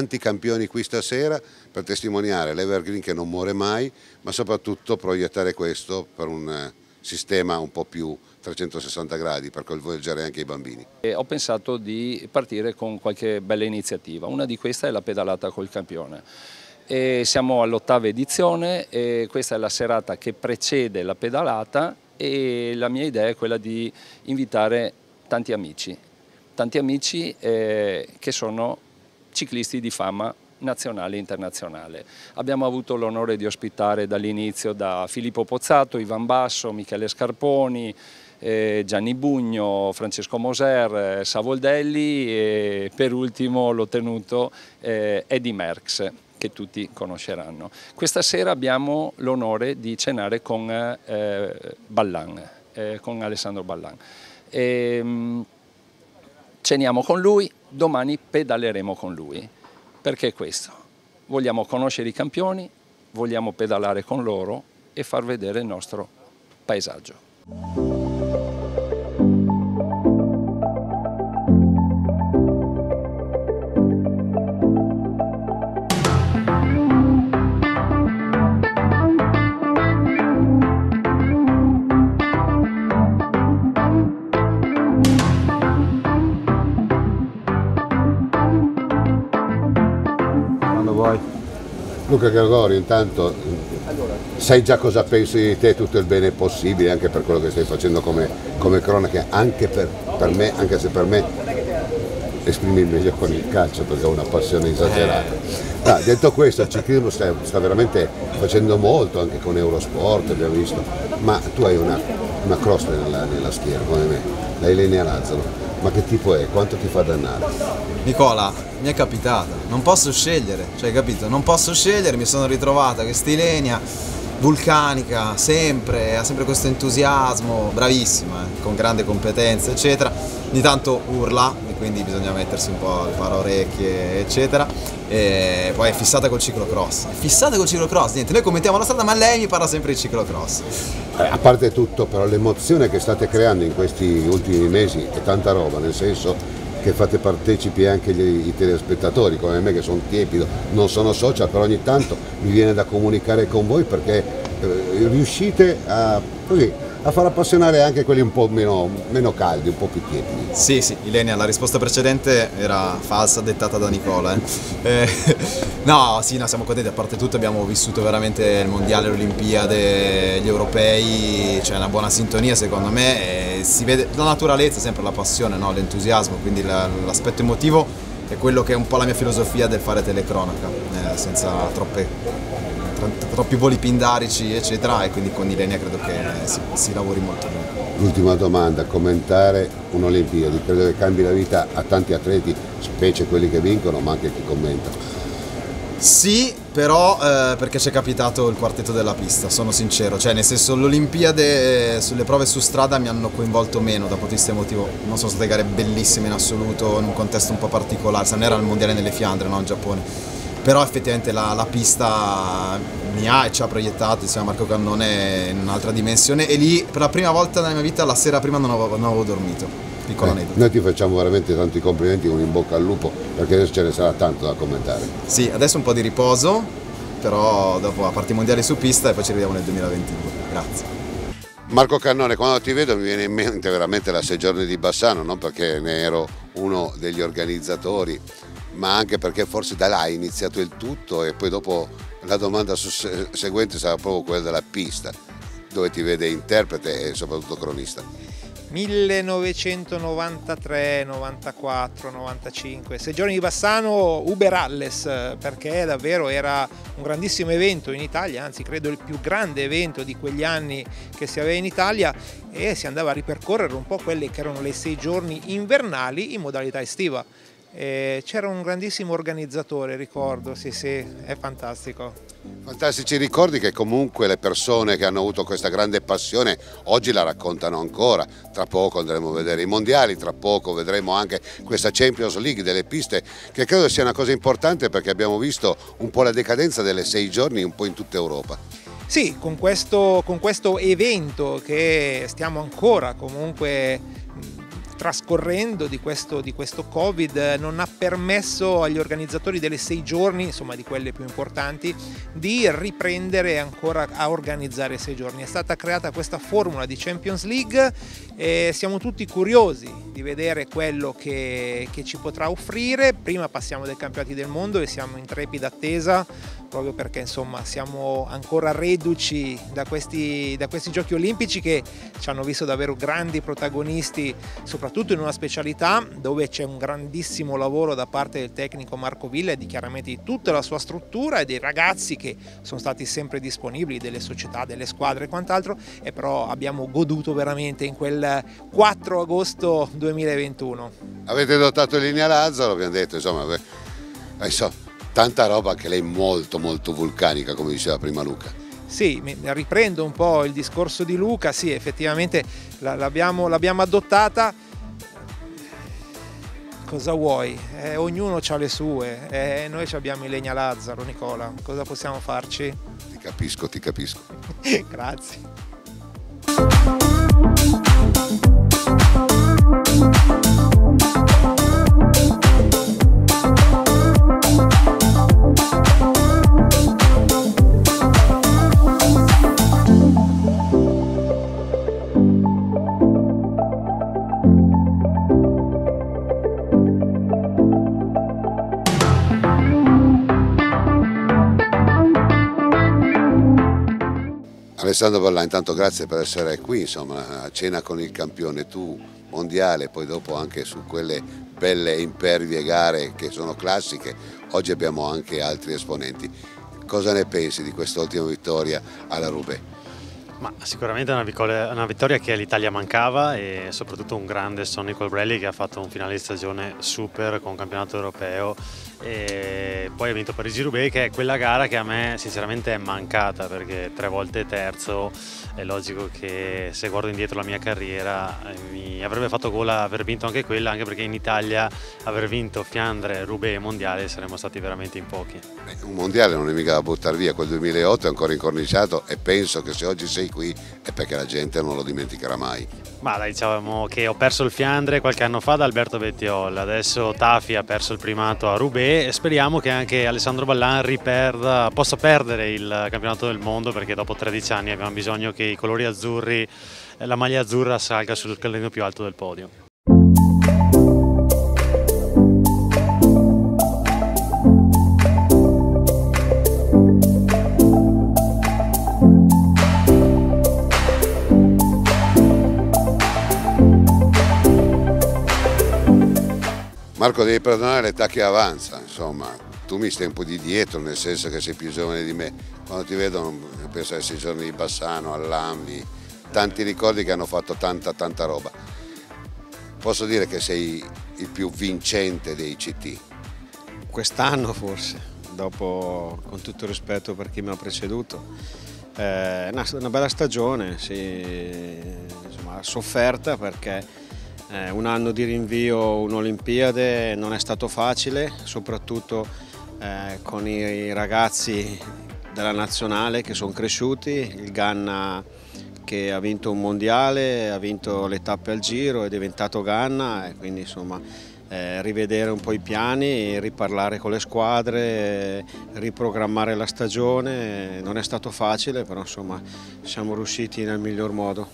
tanti campioni qui stasera per testimoniare l'Evergreen che non muore mai, ma soprattutto proiettare questo per un eh, sistema un po' più 360 gradi per coinvolgere anche i bambini. E ho pensato di partire con qualche bella iniziativa, una di queste è la pedalata col campione. E siamo all'ottava edizione e questa è la serata che precede la pedalata e la mia idea è quella di invitare tanti amici, tanti amici eh, che sono ciclisti di fama nazionale e internazionale. Abbiamo avuto l'onore di ospitare dall'inizio da Filippo Pozzato, Ivan Basso, Michele Scarponi, eh, Gianni Bugno, Francesco Moser, eh, Savoldelli e per ultimo l'ho tenuto eh, Eddie Merckx che tutti conosceranno. Questa sera abbiamo l'onore di cenare con Ballan, con Alessandro Ballan. Ehm, ceniamo con lui, domani pedaleremo con lui. Perché questo? Vogliamo conoscere i campioni, vogliamo pedalare con loro e far vedere il nostro paesaggio. Luca Gregori, intanto sai già cosa pensi di te, tutto il bene possibile anche per quello che stai facendo come, come cronaca, anche per, per, me, anche se per me esprimi meglio con il calcio perché ho una passione esagerata. No, eh. detto questo, il ciclismo sta, sta, veramente facendo molto anche con Eurosport, abbiamo visto, ma tu hai una, una crosta nella, nella schiena come me, la Elenia Lazzaro ma che tipo è? Quanto ti fa dannare? Nicola, mi è capitata, non posso scegliere, cioè capito? Non posso scegliere, mi sono ritrovata che stilenia, vulcanica, sempre, ha sempre questo entusiasmo, bravissima, eh, con grande competenza, eccetera. Ogni tanto urla, e quindi bisogna mettersi un po' a fare orecchie, eccetera e poi è fissata col ciclocross. È fissata col ciclocross, niente, noi commentiamo la strada, ma lei mi parla sempre di ciclocross. Eh, a parte tutto, però l'emozione che state creando in questi ultimi mesi è tanta roba, nel senso che fate partecipi anche gli, i telespettatori come me che sono tiepido, non sono social, però ogni tanto mi viene da comunicare con voi perché eh, riuscite a così, a far appassionare anche quelli un po' meno, meno caldi, un po' più tiepidi. Sì, sì, Ilenia, la risposta precedente era falsa, dettata da Nicola. Eh. Eh, no, sì, no, siamo contenti, a parte tutto abbiamo vissuto veramente il Mondiale, l'Olimpiade, gli europei, c'è cioè una buona sintonia secondo me, eh, si vede la naturalezza, sempre la passione, no? l'entusiasmo, quindi la, l'aspetto emotivo è quello che è un po' la mia filosofia del fare telecronaca, eh, senza troppe troppi voli pindarici eccetera e quindi con Ilenia credo che eh, si, si lavori molto bene. L'ultima domanda, commentare un'Olimpiadi, credo che cambi la vita a tanti atleti, specie quelli che vincono ma anche chi commenta. Sì, però eh, perché ci è capitato il quartetto della pista, sono sincero, cioè nel senso l'Olimpiade eh, sulle prove su strada mi hanno coinvolto meno da punto emotivo, non sono state gare bellissime in assoluto, in un contesto un po' particolare, se non era il mondiale nelle Fiandre, no, in Giappone però effettivamente la, la pista mi ha e ci ha proiettato insieme a Marco Cannone in un'altra dimensione e lì per la prima volta nella mia vita la sera prima non avevo, non avevo dormito. Piccolo eh, Noi ti facciamo veramente tanti complimenti con in bocca al lupo perché adesso ce ne sarà tanto da commentare. Sì, adesso un po' di riposo, però dopo la parte mondiale su pista e poi ci vediamo nel 2022 Grazie. Marco Cannone, quando ti vedo mi viene in mente veramente la sei giorni di Bassano, non perché ne ero uno degli organizzatori, ma anche perché forse da là è iniziato il tutto e poi dopo la domanda seguente sarà proprio quella della pista, dove ti vede interprete e soprattutto cronista. 1993, 94, 95, sei giorni di Bassano, Uber Alles, perché davvero era un grandissimo evento in Italia, anzi credo il più grande evento di quegli anni che si aveva in Italia e si andava a ripercorrere un po' quelle che erano le sei giorni invernali in modalità estiva c'era un grandissimo organizzatore, ricordo, sì sì, è fantastico. Fantastici ricordi che comunque le persone che hanno avuto questa grande passione oggi la raccontano ancora, tra poco andremo a vedere i mondiali, tra poco vedremo anche questa Champions League delle piste che credo sia una cosa importante perché abbiamo visto un po' la decadenza delle sei giorni un po' in tutta Europa. Sì, con questo, con questo evento che stiamo ancora comunque trascorrendo di questo, di questo Covid eh, non ha permesso agli organizzatori delle sei giorni, insomma di quelle più importanti, di riprendere ancora a organizzare sei giorni. È stata creata questa formula di Champions League e siamo tutti curiosi di vedere quello che, che ci potrà offrire. Prima passiamo dai campionati del mondo e siamo in trepida attesa proprio perché insomma siamo ancora reduci da questi, da questi giochi olimpici che ci hanno visto davvero grandi protagonisti, soprattutto in una specialità dove c'è un grandissimo lavoro da parte del tecnico Marco Villa e di chiaramente di tutta la sua struttura e dei ragazzi che sono stati sempre disponibili, delle società, delle squadre e quant'altro, e però abbiamo goduto veramente in quel 4 agosto 2021. Avete dotato linea Lazzaro, abbiamo detto, insomma, beh, insomma tanta roba che lei è molto molto vulcanica come diceva prima Luca. Sì, riprendo un po' il discorso di Luca, sì effettivamente l'abbiamo adottata, cosa vuoi? Eh, ognuno ha le sue, eh, noi abbiamo legna Lazzaro, Nicola, cosa possiamo farci? Ti capisco, ti capisco. Grazie. Alessandro Ballà, intanto grazie per essere qui, insomma, a cena con il campione tu mondiale, poi dopo anche su quelle belle impervie gare che sono classiche, oggi abbiamo anche altri esponenti. Cosa ne pensi di quest'ultima vittoria alla Roubaix? Ma sicuramente è una, una, vittoria che all'Italia mancava e soprattutto un grande Sonny Colbrelli che ha fatto un finale di stagione super con un campionato europeo e poi ha vinto Parigi-Roubaix che è quella gara che a me sinceramente è mancata perché tre volte terzo è logico che se guardo indietro la mia carriera eh, mi avrebbe fatto gola aver vinto anche quella anche perché in Italia aver vinto Fiandre, Roubaix e Mondiale saremmo stati veramente in pochi Beh, un Mondiale non è mica da buttare via quel 2008 è ancora incorniciato e penso che se oggi sei qui è perché la gente non lo dimenticherà mai ma dai, diciamo che ho perso il Fiandre qualche anno fa da Alberto Bettiol, adesso Tafi ha perso il primato a Roubaix e speriamo che anche Alessandro Ballan riperda, possa perdere il campionato del mondo perché dopo 13 anni abbiamo bisogno che i colori azzurri, la maglia azzurra salga sul scalino più alto del podio. Marco devi perdonare l'età che avanza, insomma, tu mi stai un po' di dietro nel senso che sei più giovane di me, quando ti vedo penso ai sei giorni di Bassano, all'Ambi, tanti ricordi che hanno fatto tanta tanta roba. Posso dire che sei il più vincente dei CT? Quest'anno forse, dopo con tutto il rispetto per chi mi ha preceduto. Eh, è una, bella stagione, sì, insomma, sofferta perché eh, un anno di rinvio, un'Olimpiade non è stato facile, soprattutto eh, con i ragazzi della nazionale che sono cresciuti, il Ganna che ha vinto un mondiale, ha vinto le tappe al giro, è diventato Ganna e quindi insomma eh, rivedere un po' i piani, riparlare con le squadre, riprogrammare la stagione, non è stato facile però insomma siamo riusciti nel miglior modo.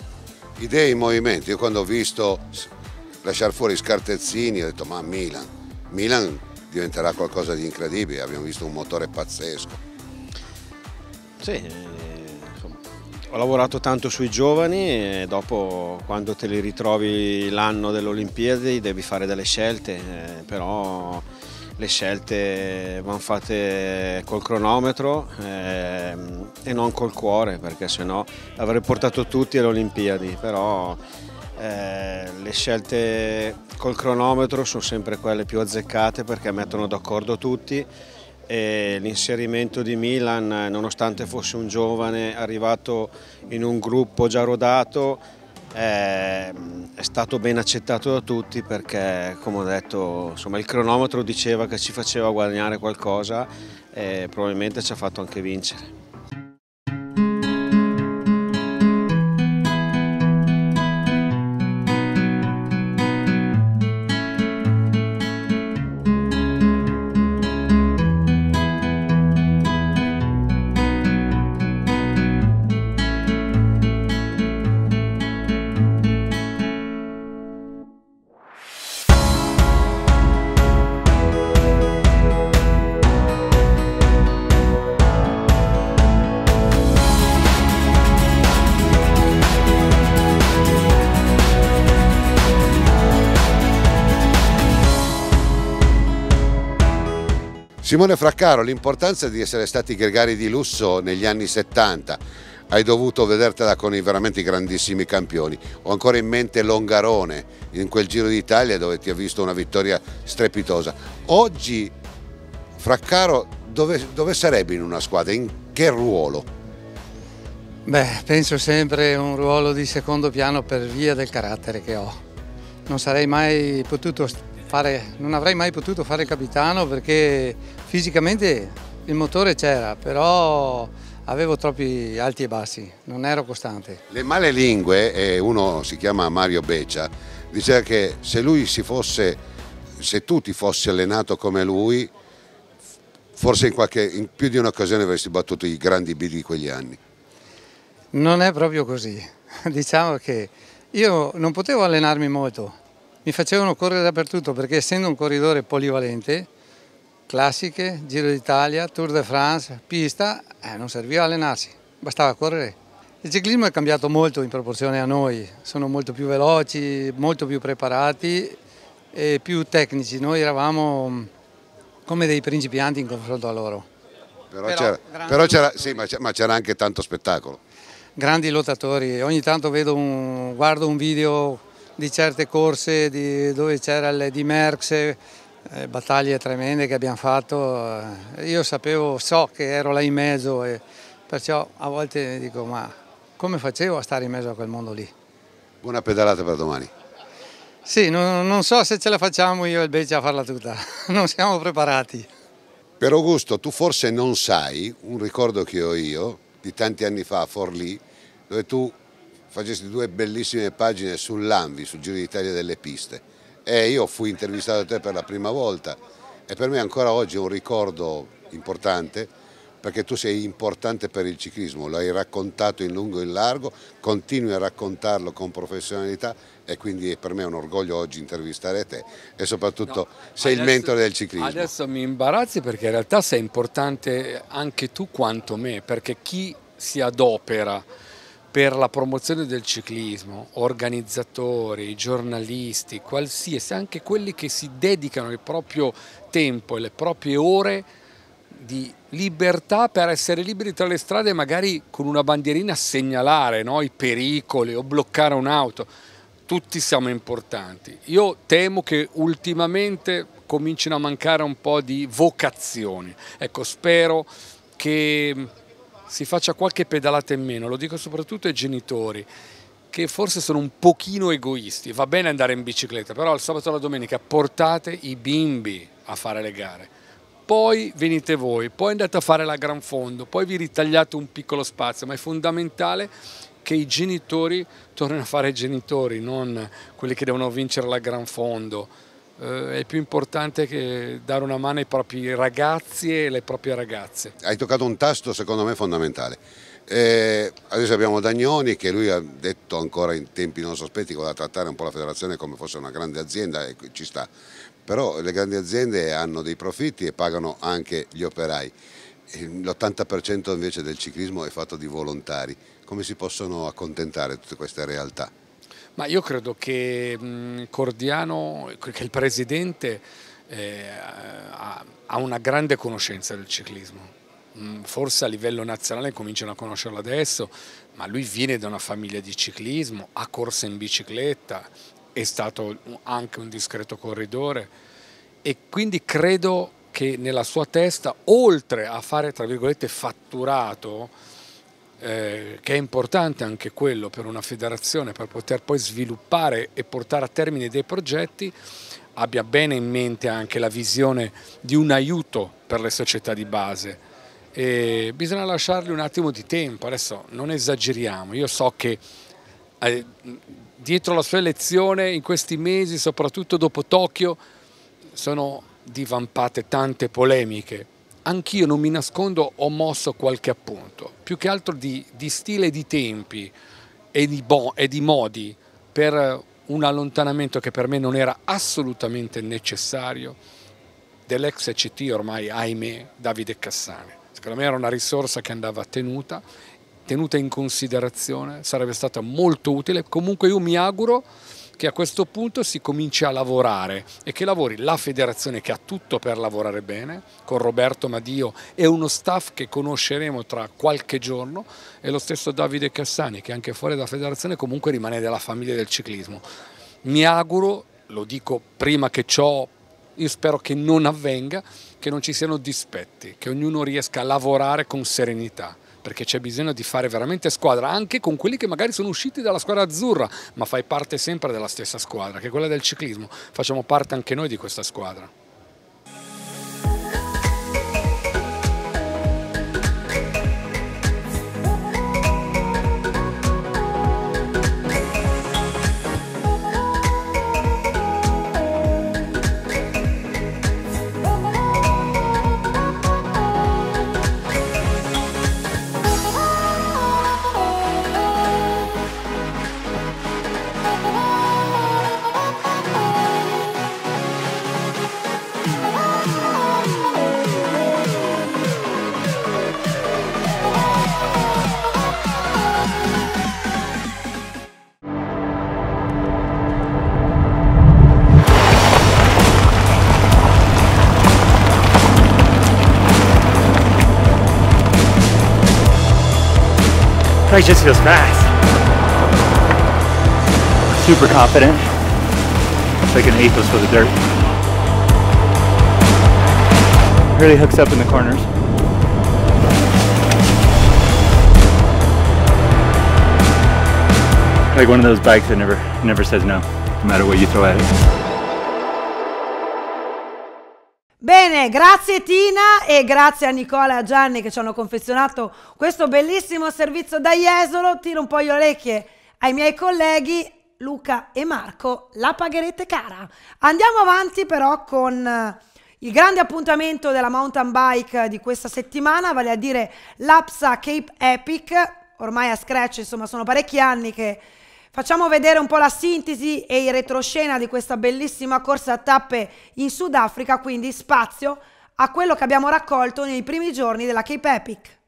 Idee in movimento, io quando ho visto lasciare fuori Scartezzini, ho detto ma Milan, Milan diventerà qualcosa di incredibile, abbiamo visto un motore pazzesco. Sì, eh, insomma, ho lavorato tanto sui giovani e dopo quando te li ritrovi l'anno delle Olimpiadi devi fare delle scelte, eh, però le scelte vanno fatte col cronometro ehm, e non col cuore perché sennò avrei portato tutti alle Olimpiadi, però eh, le scelte col cronometro sono sempre quelle più azzeccate perché mettono d'accordo tutti e l'inserimento di Milan, nonostante fosse un giovane arrivato in un gruppo già rodato, è stato ben accettato da tutti perché, come ho detto, insomma, il cronometro diceva che ci faceva guadagnare qualcosa e probabilmente ci ha fatto anche vincere. Simone Fraccaro, l'importanza di essere stati gregari di lusso negli anni 70, hai dovuto vedertela con i veramente grandissimi campioni. Ho ancora in mente Longarone in quel Giro d'Italia dove ti ha visto una vittoria strepitosa. Oggi Fraccaro dove, dove sarebbe in una squadra? In che ruolo? Beh, penso sempre un ruolo di secondo piano per via del carattere che ho. Non sarei mai potuto fare, non avrei mai potuto fare il capitano perché fisicamente il motore c'era, però avevo troppi alti e bassi, non ero costante. Le male lingue, uno si chiama Mario Beccia, diceva che se lui si fosse, se tu ti fossi allenato come lui, forse in, qualche, in più di un'occasione avresti battuto i grandi B di quegli anni. Non è proprio così, diciamo che io non potevo allenarmi molto, mi facevano correre dappertutto perché essendo un corridore polivalente, classiche, Giro d'Italia, Tour de France, pista, eh, non serviva allenarsi, bastava correre. Il ciclismo è cambiato molto in proporzione a noi, sono molto più veloci, molto più preparati e più tecnici, noi eravamo mm, come dei principianti in confronto a loro. Però, c'era, sì, ma c'era anche tanto spettacolo. Grandi lottatori, ogni tanto un, guardo un video di certe corse di, dove c'era le dimerse, eh, battaglie tremende che abbiamo fatto. Eh, io sapevo, so che ero là in mezzo e perciò a volte dico ma come facevo a stare in mezzo a quel mondo lì? Buona pedalata per domani. Sì, non, non so se ce la facciamo io e il Beccia a farla tutta, non siamo preparati. Per Augusto, tu forse non sai un ricordo che ho io di tanti anni fa a Forlì, dove tu facesti due bellissime pagine sull'Anvi, sul Giro d'Italia delle piste e io fui intervistato da te per la prima volta e per me ancora oggi è un ricordo importante perché tu sei importante per il ciclismo, l'hai raccontato in lungo e in largo, continui a raccontarlo con professionalità e quindi per me è un orgoglio oggi intervistare te e soprattutto no, sei adesso, il mentore del ciclismo. Adesso mi imbarazzi perché in realtà sei importante anche tu quanto me, perché chi si adopera per la promozione del ciclismo, organizzatori, giornalisti, qualsiasi, anche quelli che si dedicano il proprio tempo e le proprie ore di libertà per essere liberi tra le strade magari con una bandierina a segnalare no? i pericoli o bloccare un'auto. Tutti siamo importanti. Io temo che ultimamente comincino a mancare un po' di vocazioni. Ecco, spero che si faccia qualche pedalata in meno, lo dico soprattutto ai genitori che forse sono un pochino egoisti, va bene andare in bicicletta, però il sabato e la domenica portate i bimbi a fare le gare, poi venite voi, poi andate a fare la gran fondo, poi vi ritagliate un piccolo spazio, ma è fondamentale che i genitori tornino a fare i genitori, non quelli che devono vincere la gran fondo. Eh, è più importante che dare una mano ai propri ragazzi e alle proprie ragazze. Hai toccato un tasto secondo me fondamentale. Eh, adesso abbiamo Dagnoni che lui ha detto ancora in tempi non sospetti che voleva trattare un po' la federazione come fosse una grande azienda e ci sta. Però le grandi aziende hanno dei profitti e pagano anche gli operai. L'80% invece del ciclismo è fatto di volontari. Come si possono accontentare tutte queste realtà? Ma io credo che Cordiano, che il presidente eh, ha una grande conoscenza del ciclismo, mm, forse a livello nazionale cominciano a conoscerlo adesso, ma lui viene da una famiglia di ciclismo, ha corso in bicicletta, è stato anche un discreto corridore e quindi credo che nella sua testa, oltre a fare tra virgolette fatturato, eh, che è importante anche quello per una federazione per poter poi sviluppare e portare a termine dei progetti, abbia bene in mente anche la visione di un aiuto per le società di base. E bisogna lasciargli un attimo di tempo, adesso non esageriamo, io so che eh, dietro la sua elezione in questi mesi, soprattutto dopo Tokyo, sono divampate tante polemiche, anch'io non mi nascondo ho mosso qualche appunto, più che altro di, di stile e di tempi e di, bon, e di modi per un allontanamento che per me non era assolutamente necessario dell'ex CT ormai, ahimè, Davide Cassane. Secondo me era una risorsa che andava tenuta, tenuta in considerazione, sarebbe stata molto utile. Comunque io mi auguro che a questo punto si comincia a lavorare e che lavori la federazione che ha tutto per lavorare bene, con Roberto Madio e uno staff che conosceremo tra qualche giorno e lo stesso Davide Cassani che anche fuori dalla federazione comunque rimane della famiglia del ciclismo. Mi auguro, lo dico prima che ciò io spero che non avvenga, che non ci siano dispetti, che ognuno riesca a lavorare con serenità perché c'è bisogno di fare veramente squadra anche con quelli che magari sono usciti dalla squadra azzurra, ma fai parte sempre della stessa squadra, che è quella del ciclismo. Facciamo parte anche noi di questa squadra. just feels fast. Super confident. It's like an athos for the dirt. Really hooks up in the corners. Like one of those bikes that never never says no, no matter what you throw at it. grazie Tina e grazie a Nicola e a Gianni che ci hanno confezionato questo bellissimo servizio da Jesolo. Tiro un po' le orecchie ai miei colleghi Luca e Marco, la pagherete cara. Andiamo avanti però con eh, il grande appuntamento della mountain bike di questa settimana, vale a dire l'APSA Cape Epic. Ormai a scratch, insomma, sono parecchi anni che Facciamo vedere un po' la sintesi e il retroscena di questa bellissima corsa a tappe in Sudafrica, quindi spazio a quello che abbiamo raccolto nei primi giorni della Cape Epic.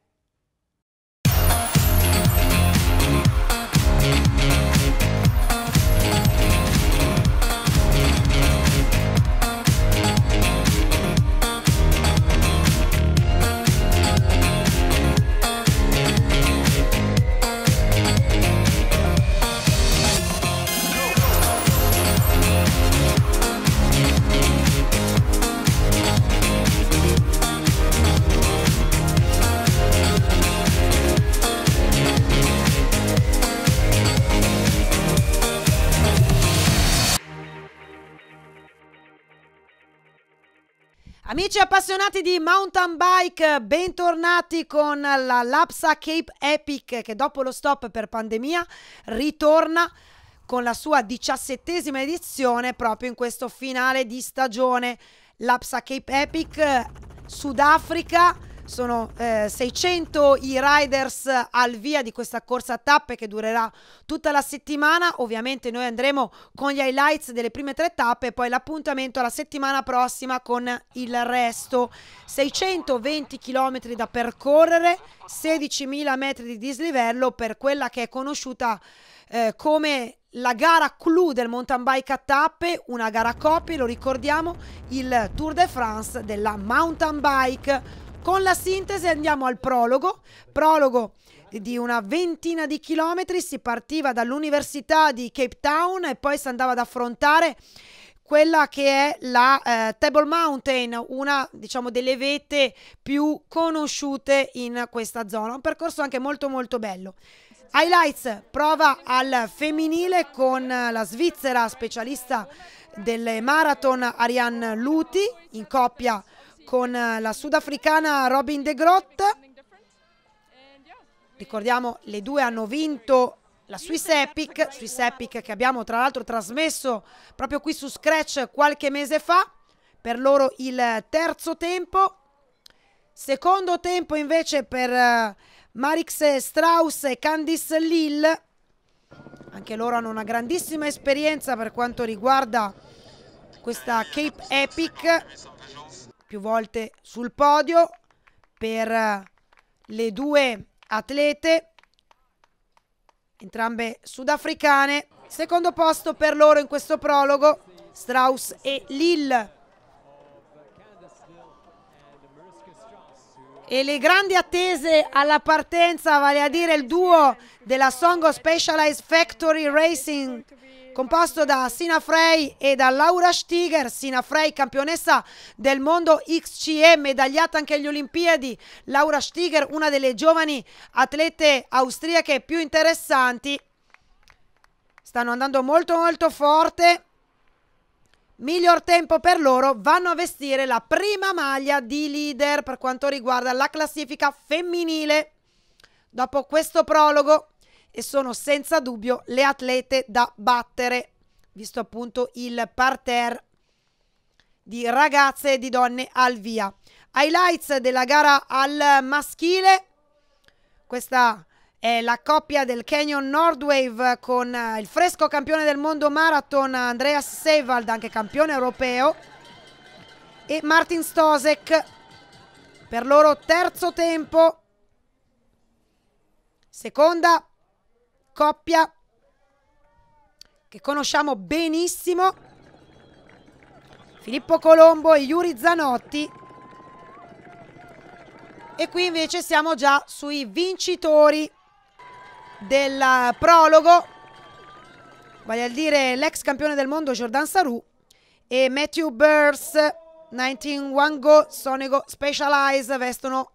Amici appassionati di mountain bike, bentornati con la Lapsa Cape Epic che dopo lo stop per pandemia ritorna con la sua diciassettesima edizione proprio in questo finale di stagione. Lapsa Cape Epic, Sudafrica, sono eh, 600 i riders al via di questa corsa a tappe che durerà tutta la settimana. Ovviamente noi andremo con gli highlights delle prime tre tappe e poi l'appuntamento alla settimana prossima con il resto. 620 km da percorrere, 16.000 metri di dislivello per quella che è conosciuta eh, come la gara clou del mountain bike a tappe, una gara coppie, lo ricordiamo, il Tour de France della mountain bike. Con la sintesi andiamo al prologo, prologo di una ventina di chilometri, si partiva dall'università di Cape Town e poi si andava ad affrontare quella che è la eh, Table Mountain, una diciamo delle vette più conosciute in questa zona, un percorso anche molto molto bello. Highlights, prova al femminile con la svizzera specialista delle marathon Ariane Luti in coppia con eh, la sudafricana Robin De Grot. Ricordiamo le due hanno vinto la Swiss Epic, Swiss Epic che abbiamo tra l'altro trasmesso proprio qui su Scratch qualche mese fa, per loro il terzo tempo. Secondo tempo invece per eh, Marix Strauss e Candice Lille, anche loro hanno una grandissima esperienza per quanto riguarda questa Cape Epic più volte sul podio per eh, le due atlete, entrambe sudafricane. Secondo posto per loro in questo prologo, Strauss e Lille. e le grandi attese alla partenza, vale a dire il duo della Songo Specialized Factory Racing composto da Sina Frey e da Laura Stiger. Sina Frey, campionessa del mondo XCE, medagliata anche agli Olimpiadi. Laura Stiger, una delle giovani atlete austriache più interessanti. Stanno andando molto molto forte. Miglior tempo per loro, vanno a vestire la prima maglia di leader per quanto riguarda la classifica femminile. Dopo questo prologo e sono senza dubbio le atlete da battere, visto appunto il parterre di ragazze e di donne al via. Highlights della gara al maschile, questa è la coppia del Canyon Nordwave con eh, il fresco campione del mondo marathon Andreas Seiwald, anche campione europeo, e Martin Stosek per loro terzo tempo. Seconda coppia che conosciamo benissimo, Filippo Colombo e Yuri Zanotti. E qui invece siamo già sui vincitori del prologo, vale a dire l'ex campione del mondo Jordan Saru e Matthew Burrs, 19 Wango Sonego Specialize vestono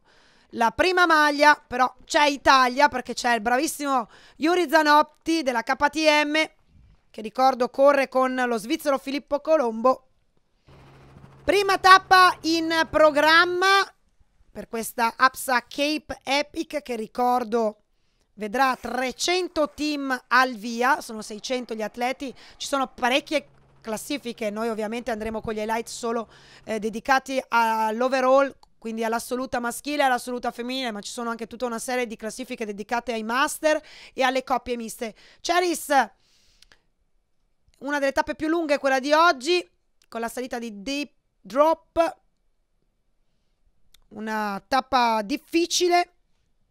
la prima maglia, però c'è Italia perché c'è il bravissimo Yuri Zanotti della KTM che ricordo corre con lo svizzero Filippo Colombo. Prima tappa in programma per questa APSA Cape Epic che ricordo vedrà 300 team al via, sono 600 gli atleti, ci sono parecchie classifiche, noi ovviamente andremo con gli highlights solo eh, dedicati all'overall quindi all'assoluta maschile e all'assoluta femminile, ma ci sono anche tutta una serie di classifiche dedicate ai master e alle coppie miste. Ceris, una delle tappe più lunghe è quella di oggi, con la salita di Deep Drop, una tappa difficile.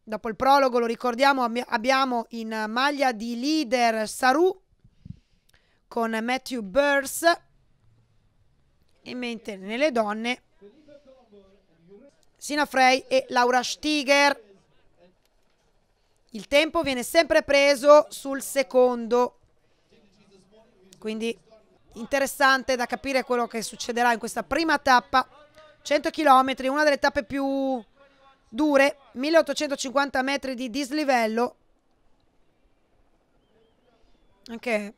Dopo il prologo, lo ricordiamo, ab abbiamo in maglia di leader Saru con Matthew Burns. E mentre nelle donne Sina Frey e Laura Stiger. Il tempo viene sempre preso sul secondo, quindi interessante da capire quello che succederà in questa prima tappa. 100 km, una delle tappe più dure, 1850 metri di dislivello. Anche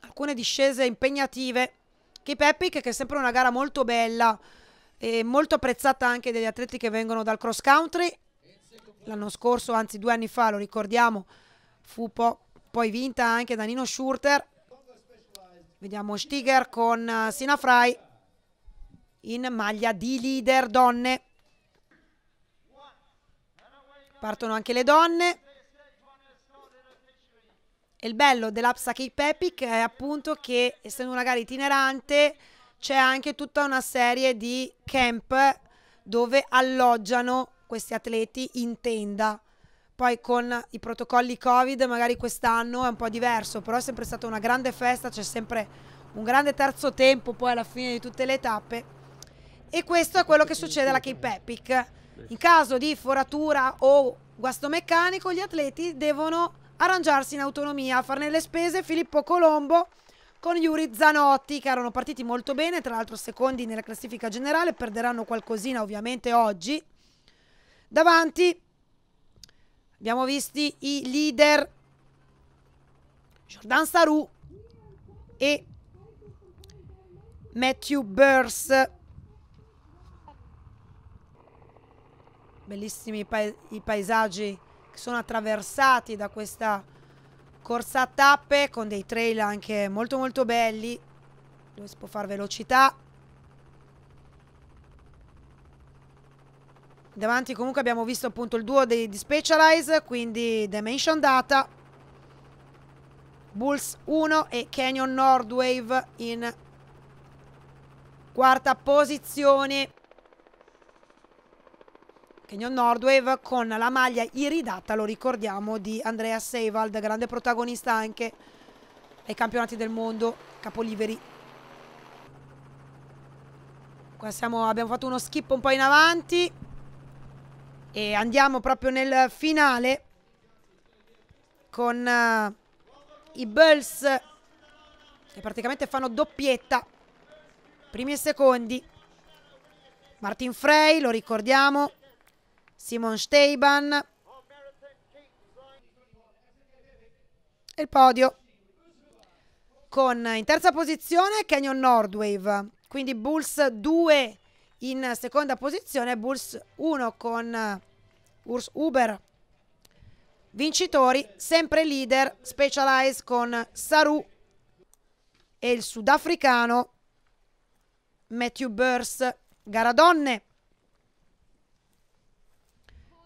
alcune discese impegnative. Keep Epic che è sempre una gara molto bella eh, molto apprezzata anche dagli atleti che vengono dal cross country. L'anno scorso, anzi due anni fa, lo ricordiamo, fu po poi vinta anche da Nino Schurter. Vediamo Stiger con eh, Sina Fry in maglia di leader donne. Partono anche le donne. E il bello dell'Upsa Kick Pepic è appunto che, essendo una gara itinerante, c'è anche tutta una serie di camp dove alloggiano questi atleti in tenda. Poi con i protocolli Covid magari quest'anno è un po' diverso, però è sempre stata una grande festa, c'è sempre un grande terzo tempo poi alla fine di tutte le tappe. E questo è quello che succede alla Cape Epic. In caso di foratura o guasto meccanico, gli atleti devono arrangiarsi in autonomia, farne le spese. Filippo Colombo con Yuri Zanotti che erano partiti molto bene, tra l'altro secondi nella classifica generale, perderanno qualcosina ovviamente oggi. Davanti abbiamo visti i leader Jordan Saru e Matthew Burs. Bellissimi pa i paesaggi che sono attraversati da questa corsa a tappe con dei trail anche molto molto belli dove si può fare velocità davanti comunque abbiamo visto appunto il duo di, di Specialize quindi Dimension Data Bulls 1 e Canyon Nordwave in quarta posizione Canyon Nordwave con la maglia iridata, lo ricordiamo, di Andrea Seivald, grande protagonista anche ai campionati del mondo, capoliveri. Qua siamo, abbiamo fatto uno skip un po' in avanti e andiamo proprio nel finale con uh, i Bulls che praticamente fanno doppietta, primi e secondi. Martin Frey, lo ricordiamo, Simon Steiban e il podio con eh, in terza posizione Canyon Nordwave quindi Bulls 2 in seconda posizione Bulls 1 con eh, Urs Uber vincitori sempre leader Specialized con Saru e il sudafricano Matthew Burse gara donne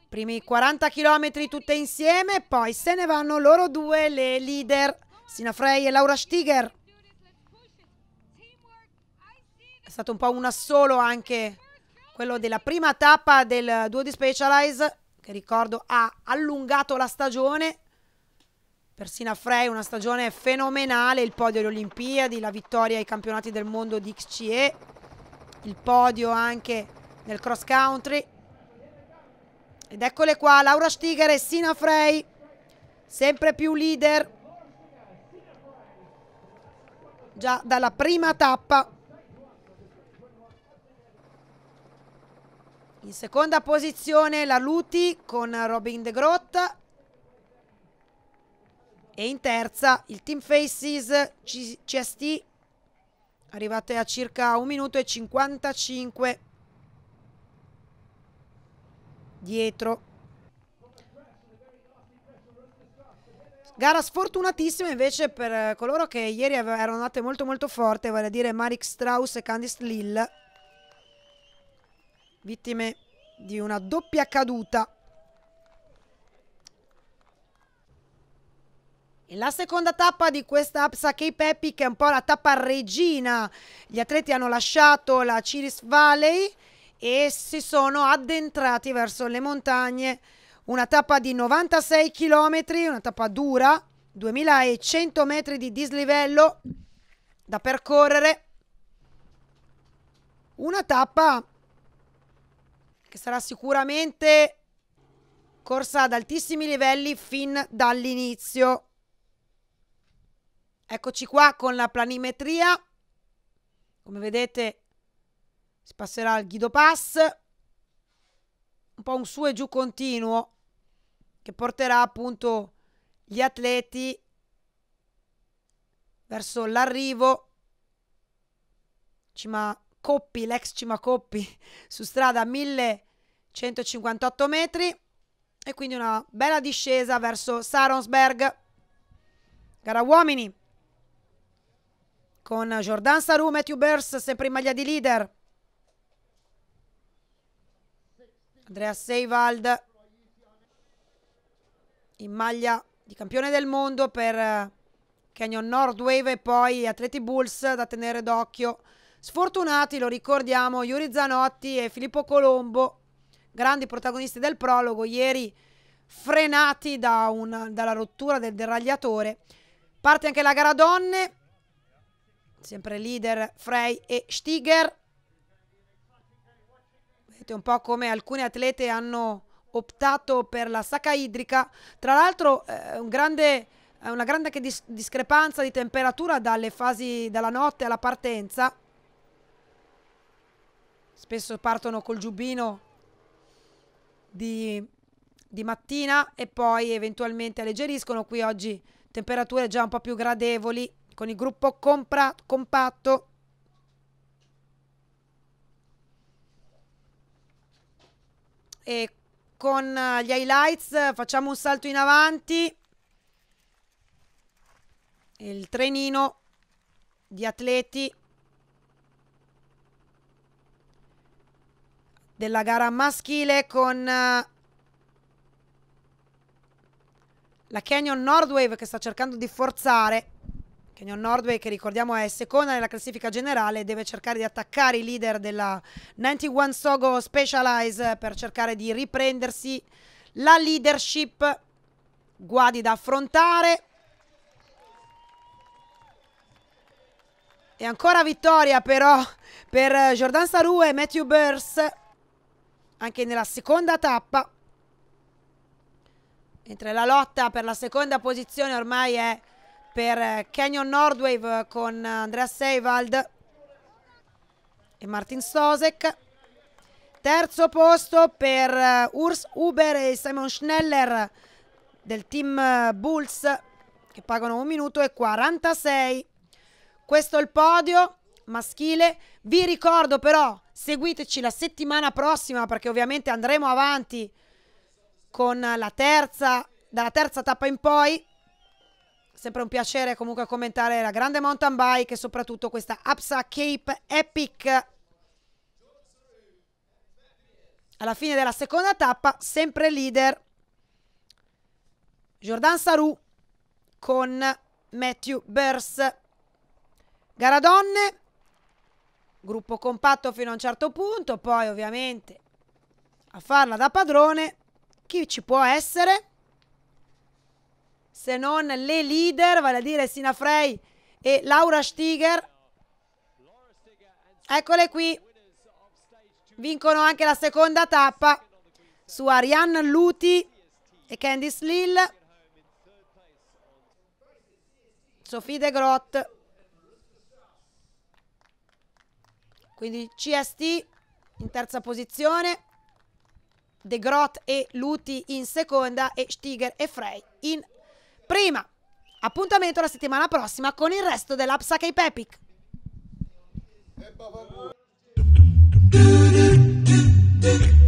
Primi 40 km tutte insieme, poi se ne vanno loro due, le leader Sina Frey e Laura Stiger. È stato un po' un assolo anche quello della prima tappa del duo di Specialize, che ricordo ha allungato la stagione. Per Sina Frey una stagione fenomenale, il podio alle Olimpiadi, la vittoria ai campionati del mondo di XCE, il podio anche nel cross country. Ed eccole qua, Laura Stiger e Sina Frey, sempre più leader già dalla prima tappa. In seconda posizione la Luti con Robin De Grotta e in terza il Team Faces CST arrivate a circa 1 minuto e 55 dietro. Gara sfortunatissima invece per eh, coloro che ieri erano andate molto molto forte, vale a dire Marik Strauss e Candice Lill, vittime di una doppia caduta. E la seconda tappa di questa Apsa K-Peppi che è un po' la tappa regina, gli atleti hanno lasciato la Ciris Valley e si sono addentrati verso le montagne. Una tappa di 96 km, una tappa dura, 2100 metri di dislivello da percorrere. Una tappa che sarà sicuramente corsa ad altissimi livelli fin dall'inizio. Eccoci qua con la planimetria. Come vedete si passerà al Guido Pass, un po' un su e giù continuo che porterà appunto gli atleti verso l'arrivo. Cima Coppi, l'ex Cima Coppi, su strada 1158 metri e quindi una bella discesa verso Saronsberg. Gara uomini con Jordan Saru, Matthew Bers sempre in maglia di leader. Andrea Seivald in maglia di campione del mondo per Canyon eh, Nordwave e poi Atleti Bulls da tenere d'occhio. Sfortunati, lo ricordiamo, Yuri Zanotti e Filippo Colombo, grandi protagonisti del prologo, ieri frenati da una, dalla rottura del deragliatore. Parte anche la gara donne, sempre leader Frey e Stiger. Capite? Un po' come alcune atlete hanno optato per la sacca idrica. Tra l'altro eh, un grande, eh, una grande dis discrepanza di temperatura dalle fasi dalla notte alla partenza. Spesso partono col giubbino di, di mattina e poi eventualmente alleggeriscono. Qui oggi temperature già un po' più gradevoli con il gruppo compatto e con eh, gli highlights facciamo un salto in avanti il trenino di atleti della gara maschile con eh, la Canyon Nordwave che sta cercando di forzare Canyon Nordway, che ricordiamo è seconda nella classifica generale, deve cercare di attaccare i leader della 91 Sogo Specialize per cercare di riprendersi la leadership. Guadi da affrontare. E ancora vittoria però per Jordan Saru e Matthew Burs, anche nella seconda tappa. Mentre la lotta per la seconda posizione ormai è per Canyon eh, Nordwave con eh, Andrea Seivald e Martin Stosek. Terzo posto per eh, Urs Uber e Simon Schneller del team Bulls che pagano un minuto e 46. Questo è il podio maschile. Vi ricordo però, seguiteci la settimana prossima perché ovviamente andremo avanti con la terza, dalla terza tappa in poi. Sempre un piacere comunque commentare la grande mountain bike e soprattutto questa Apsa Cape Epic. Alla fine della seconda tappa, sempre leader Jordan Saru con Matthew Burs. Gara donne, gruppo compatto fino a un certo punto, poi ovviamente a farla da padrone chi ci può essere? se non le leader, vale a dire Sina Frey e Laura Stiger. Eccole qui, vincono anche la seconda tappa su Ariane Luti e Candice Lill. Sophie De Grot. Quindi CST in terza posizione, De Grot e Luti in seconda e Stiger e Frey in Prima, appuntamento la settimana prossima con il resto dell'Apsakei Pepic. Thank you.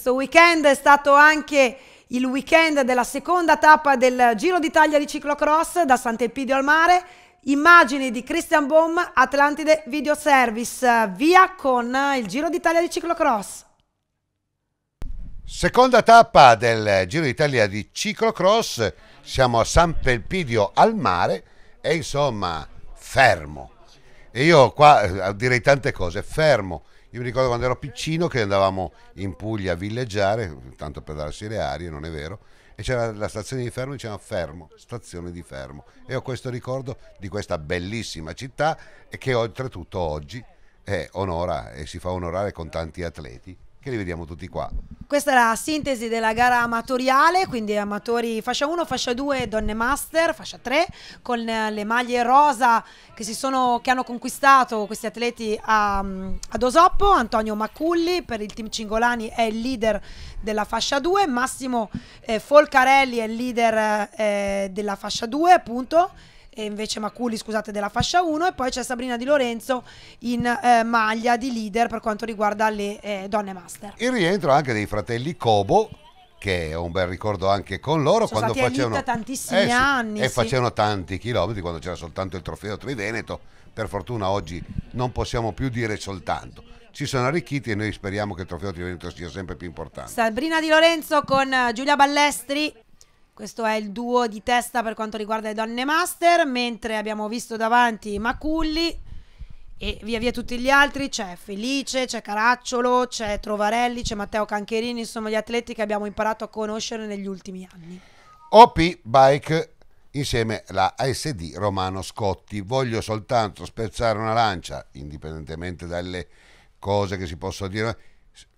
Questo weekend è stato anche il weekend della seconda tappa del Giro d'Italia di ciclocross da Sant'Elpidio al mare. Immagini di Christian Bohm, Atlantide Video Service. Via con il Giro d'Italia di ciclocross. Seconda tappa del Giro d'Italia di ciclocross. Siamo a San Pelpidio al mare e insomma fermo. E io qua eh, direi tante cose, fermo io mi ricordo quando ero piccino che andavamo in Puglia a villeggiare, tanto per darsi le arie, non è vero, e c'era la stazione di Fermo, dicevano Fermo, stazione di Fermo. E ho questo ricordo di questa bellissima città e che oltretutto oggi eh, onora e si fa onorare con tanti atleti che li vediamo tutti qua. Questa è la sintesi della gara amatoriale, quindi amatori fascia 1, fascia 2, donne master, fascia 3, con eh, le maglie rosa che, si sono, che hanno conquistato questi atleti a, mm, ad Osoppo. Antonio Maculli per il team Cingolani è il leader della fascia 2, Massimo eh, Folcarelli è il leader eh, della fascia 2 appunto e invece Maculi, scusate, della fascia 1 e poi c'è Sabrina Di Lorenzo in eh, maglia di leader per quanto riguarda le eh, donne master. Il rientro anche dei fratelli Cobo che ho un bel ricordo anche con loro Sono quando facevano tantissimi eh, sì, anni e sì. facevano tanti chilometri quando c'era soltanto il trofeo Triveneto. Per fortuna oggi non possiamo più dire soltanto ci sono arricchiti e noi speriamo che il trofeo Triveneto sia sempre più importante. Sabrina Di Lorenzo con eh, Giulia Ballestri questo è il duo di testa per quanto riguarda le donne master, mentre abbiamo visto davanti Maculli e via via tutti gli altri, c'è Felice, c'è Caracciolo, c'è Trovarelli, c'è Matteo Cancherini, insomma gli atleti che abbiamo imparato a conoscere negli ultimi anni. OP Bike insieme alla ASD Romano Scotti. Voglio soltanto spezzare una lancia, indipendentemente dalle cose che si possono dire.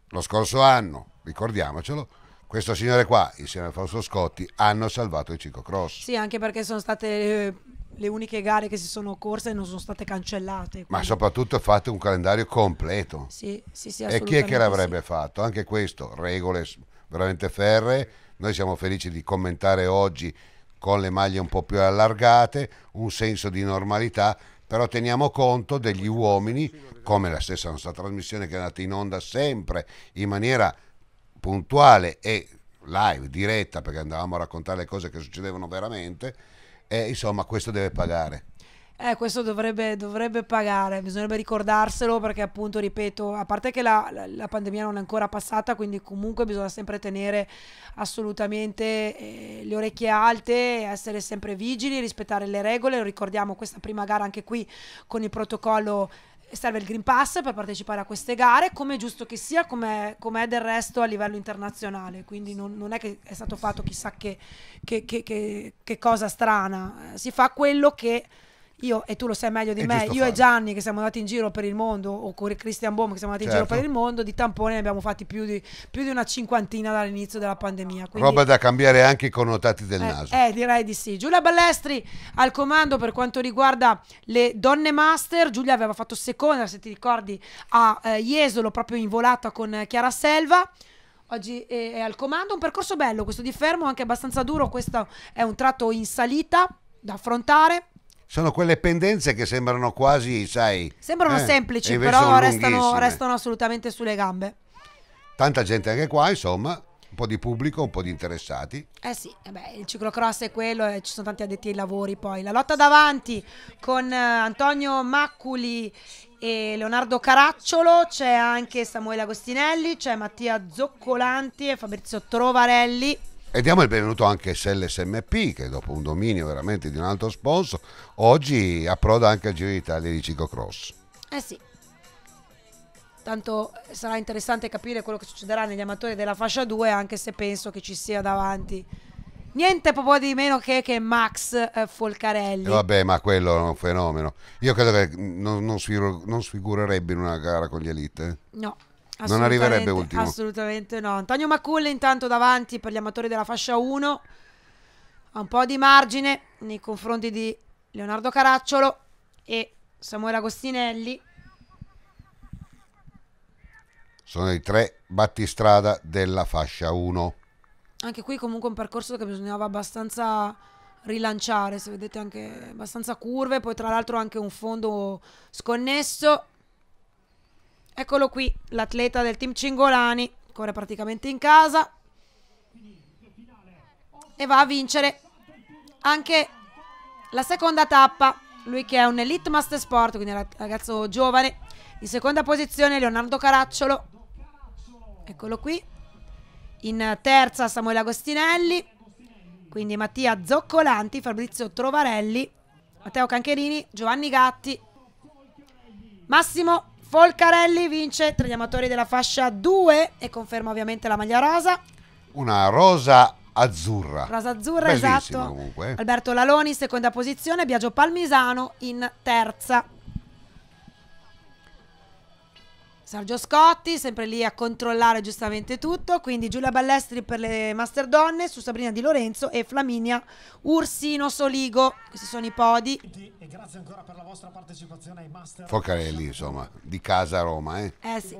Lo scorso anno, ricordiamocelo, questo signore qua insieme a Fausto Scotti hanno salvato il ciclocross. Sì, anche perché sono state eh, le uniche gare che si sono corse e non sono state cancellate. Quindi... Ma soprattutto fate un calendario completo. Sì, sì, sì. E chi è che l'avrebbe sì. fatto? Anche questo, regole veramente ferre. Noi siamo felici di commentare oggi con le maglie un po' più allargate, un senso di normalità, però teniamo conto degli uomini, come la stessa nostra trasmissione che è andata in onda sempre in maniera puntuale e live, diretta, perché andavamo a raccontare le cose che succedevano veramente, e insomma questo deve pagare. Eh, questo dovrebbe, dovrebbe, pagare, bisognerebbe ricordarselo perché appunto, ripeto, a parte che la, la, la, pandemia non è ancora passata, quindi comunque bisogna sempre tenere assolutamente eh, le orecchie alte, essere sempre vigili, rispettare le regole, ricordiamo questa prima gara anche qui con il protocollo serve il Green Pass per partecipare a queste gare, come è giusto che sia, come è del resto a livello internazionale, quindi non, non è che è stato fatto chissà che, che, che, che cosa strana, si fa quello che io e tu lo sai meglio di è me, io farlo. e Gianni che siamo andati in giro per il mondo, o con Christian Bohm che siamo andati certo. in giro certo. per il mondo, di tamponi ne abbiamo fatti più di, più di una cinquantina dall'inizio della pandemia. Quindi, Roba da cambiare anche i connotati del eh, naso. Eh, direi di sì. Giulia Ballestri al comando per quanto riguarda le donne master, Giulia aveva fatto seconda, se ti ricordi, a eh, Jesolo proprio in volata con Chiara Selva oggi è, al comando. Un percorso bello questo di fermo, anche abbastanza duro. Questo è un tratto in salita da affrontare sono quelle pendenze che sembrano quasi, sai... Sembrano eh, semplici, però restano, restano, assolutamente sulle gambe. Tanta gente anche qua, insomma, un po' di pubblico, un po' di interessati. Eh sì, eh beh, il ciclocross è quello, eh, ci sono tanti addetti ai lavori poi. La lotta davanti con eh, Antonio Macculi e Leonardo Caracciolo, c'è anche Samuele Agostinelli, c'è Mattia Zoccolanti e Fabrizio Trovarelli. E diamo il benvenuto anche a SLSMP che dopo un dominio veramente di un altro sponsor oggi approda anche al Giro d'Italia di ciclocross. Eh sì. Tanto eh, sarà interessante capire quello che succederà negli amatori della fascia 2 anche se penso che ci sia davanti niente proprio di meno che, che Max eh, Folcarelli. Eh vabbè, ma quello è un fenomeno. Io credo che non, non, sfigurerebbe in una gara con gli elite. Eh. No, non arriverebbe ultimo. Assolutamente no. Antonio Maculle intanto davanti per gli amatori della fascia 1. Ha un po' di margine nei confronti di Leonardo Caracciolo e Samuele Agostinelli. Sono i tre battistrada della fascia 1. Anche qui comunque un percorso che bisognava abbastanza rilanciare, se vedete anche abbastanza curve, poi tra l'altro anche un fondo sconnesso Eccolo qui, l'atleta del team Cingolani, corre praticamente in casa e va a vincere anche la seconda tappa. Lui che è un Elite Master Sport, quindi un ragazzo giovane. In seconda posizione Leonardo Caracciolo, eccolo qui. In terza Samuele Agostinelli, quindi Mattia Zoccolanti, Fabrizio Trovarelli, Matteo Cancherini, Giovanni Gatti, Massimo Folcarelli vince tra gli amatori della fascia 2 e conferma ovviamente la maglia rosa. Una rosa azzurra. Rosa azzurra, Bellissima, esatto. Comunque. Eh. Alberto Laloni, in seconda posizione, Biagio Palmisano in terza. Sergio Scotti, sempre lì a controllare giustamente tutto, quindi Giulia Ballestri per le Master Donne, su Sabrina Di Lorenzo e Flaminia Ursino Soligo, questi sono i podi. E grazie ancora per la vostra partecipazione ai Master. Focarelli, insomma, di casa a Roma, eh. Eh sì.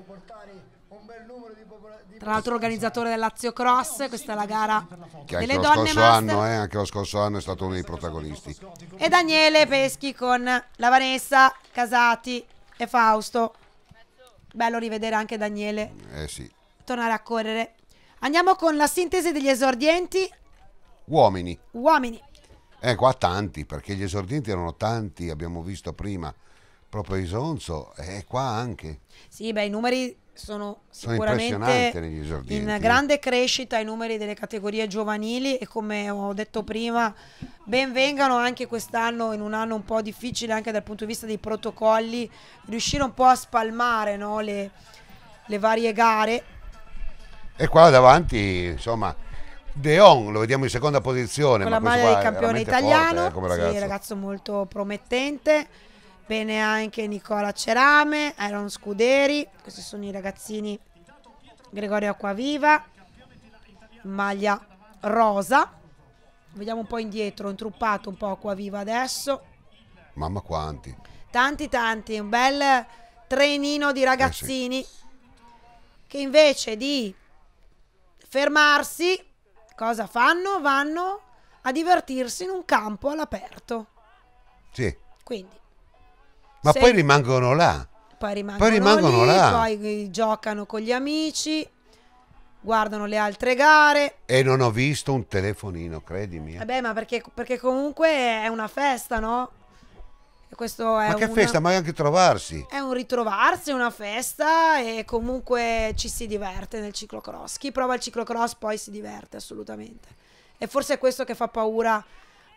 Tra l'altro organizzatore del Lazio Cross, questa è la gara che delle donne anno, eh, anche lo scorso anno è stato uno dei protagonisti. E Daniele Peschi con la Vanessa, Casati e Fausto bello rivedere anche Daniele. Eh sì. Tornare a correre. Andiamo con la sintesi degli esordienti. Uomini. Uomini. Eh, qua tanti, perché gli esordienti erano tanti, abbiamo visto prima proprio Isonzo, e eh, qua anche. Sì, beh, i numeri sono sicuramente sono in grande crescita i numeri delle categorie giovanili e come ho detto prima ben vengano anche quest'anno in un anno un po' difficile anche dal punto di vista dei protocolli riuscire un po' a spalmare no, le, le, varie gare e qua davanti insomma Deon lo vediamo in seconda posizione con la maglia del campione italiano forte, eh, ragazzo. Sì, ragazzo molto promettente bene anche Nicola Cerame, Aaron Scuderi, questi sono i ragazzini Gregorio Acquaviva, maglia rosa, vediamo un po' indietro, intruppato un po' Acquaviva adesso. Mamma quanti. Tanti tanti, un bel trenino di ragazzini eh sì. che invece di fermarsi, cosa fanno? Vanno a divertirsi in un campo all'aperto. Sì. Quindi ma se... poi rimangono là. Poi rimangono, poi rimangono lì, là. Poi eh, giocano con gli amici, guardano le altre gare. E non ho visto un telefonino, credimi. Vabbè, eh. eh ma perché, perché comunque è una festa, no? questo è ma che una... festa, ma è anche trovarsi. È un ritrovarsi, una festa e comunque ci si diverte nel ciclocross. Chi prova il ciclocross poi si diverte assolutamente. E forse è questo che fa paura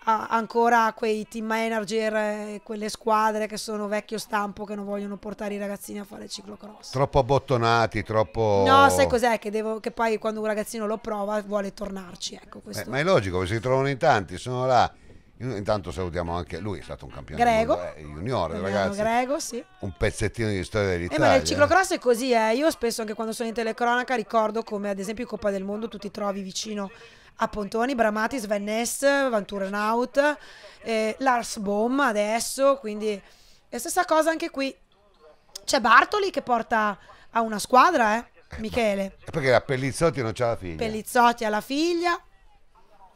ancora quei team manager, eh, quelle squadre che sono vecchio stampo che non vogliono portare i ragazzini a fare ciclocross. Troppo abbottonati, troppo... No, sai cos'è? Che, devo, che poi quando un ragazzino lo prova vuole tornarci. Ecco, Beh, ma è logico, si trovano in tanti, sono là. Intanto salutiamo anche lui, è stato un campione Grego, mondo, eh, junior, ragazzi. Grego, sì. Un pezzettino di storia dell'Italia. Eh, ma il ciclocross è così, eh. Io spesso anche quando sono in telecronaca ricordo come ad esempio in Coppa del Mondo tu ti trovi vicino Appontoni, Bramatis, Van Ness, Van Turenaut, eh, Lars Bohm adesso, quindi è stessa cosa anche qui. C'è Bartoli che porta a una squadra, eh, Michele. È eh, perché a Pellizzotti non c'ha la figlia. Pellizzotti ha la figlia.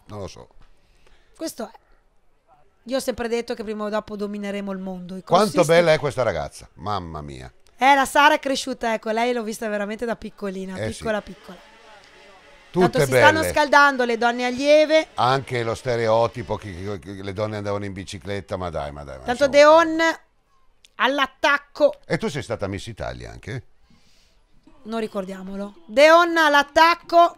Non lo so. Questo è. Io ho sempre detto che prima o dopo domineremo il mondo. Consisti... Quanto bella è questa ragazza, mamma mia. Eh, la Sara è cresciuta, ecco, lei l'ho vista veramente da piccolina, eh, piccola sì. piccola. Tutte Tanto si belle. stanno scaldando le donne allieve. Anche lo stereotipo che, che le donne andavano in bicicletta, ma dai, ma dai. Ma Tanto Deon all'attacco. E tu sei stata Miss Italia anche? Non ricordiamolo. Deon all'attacco.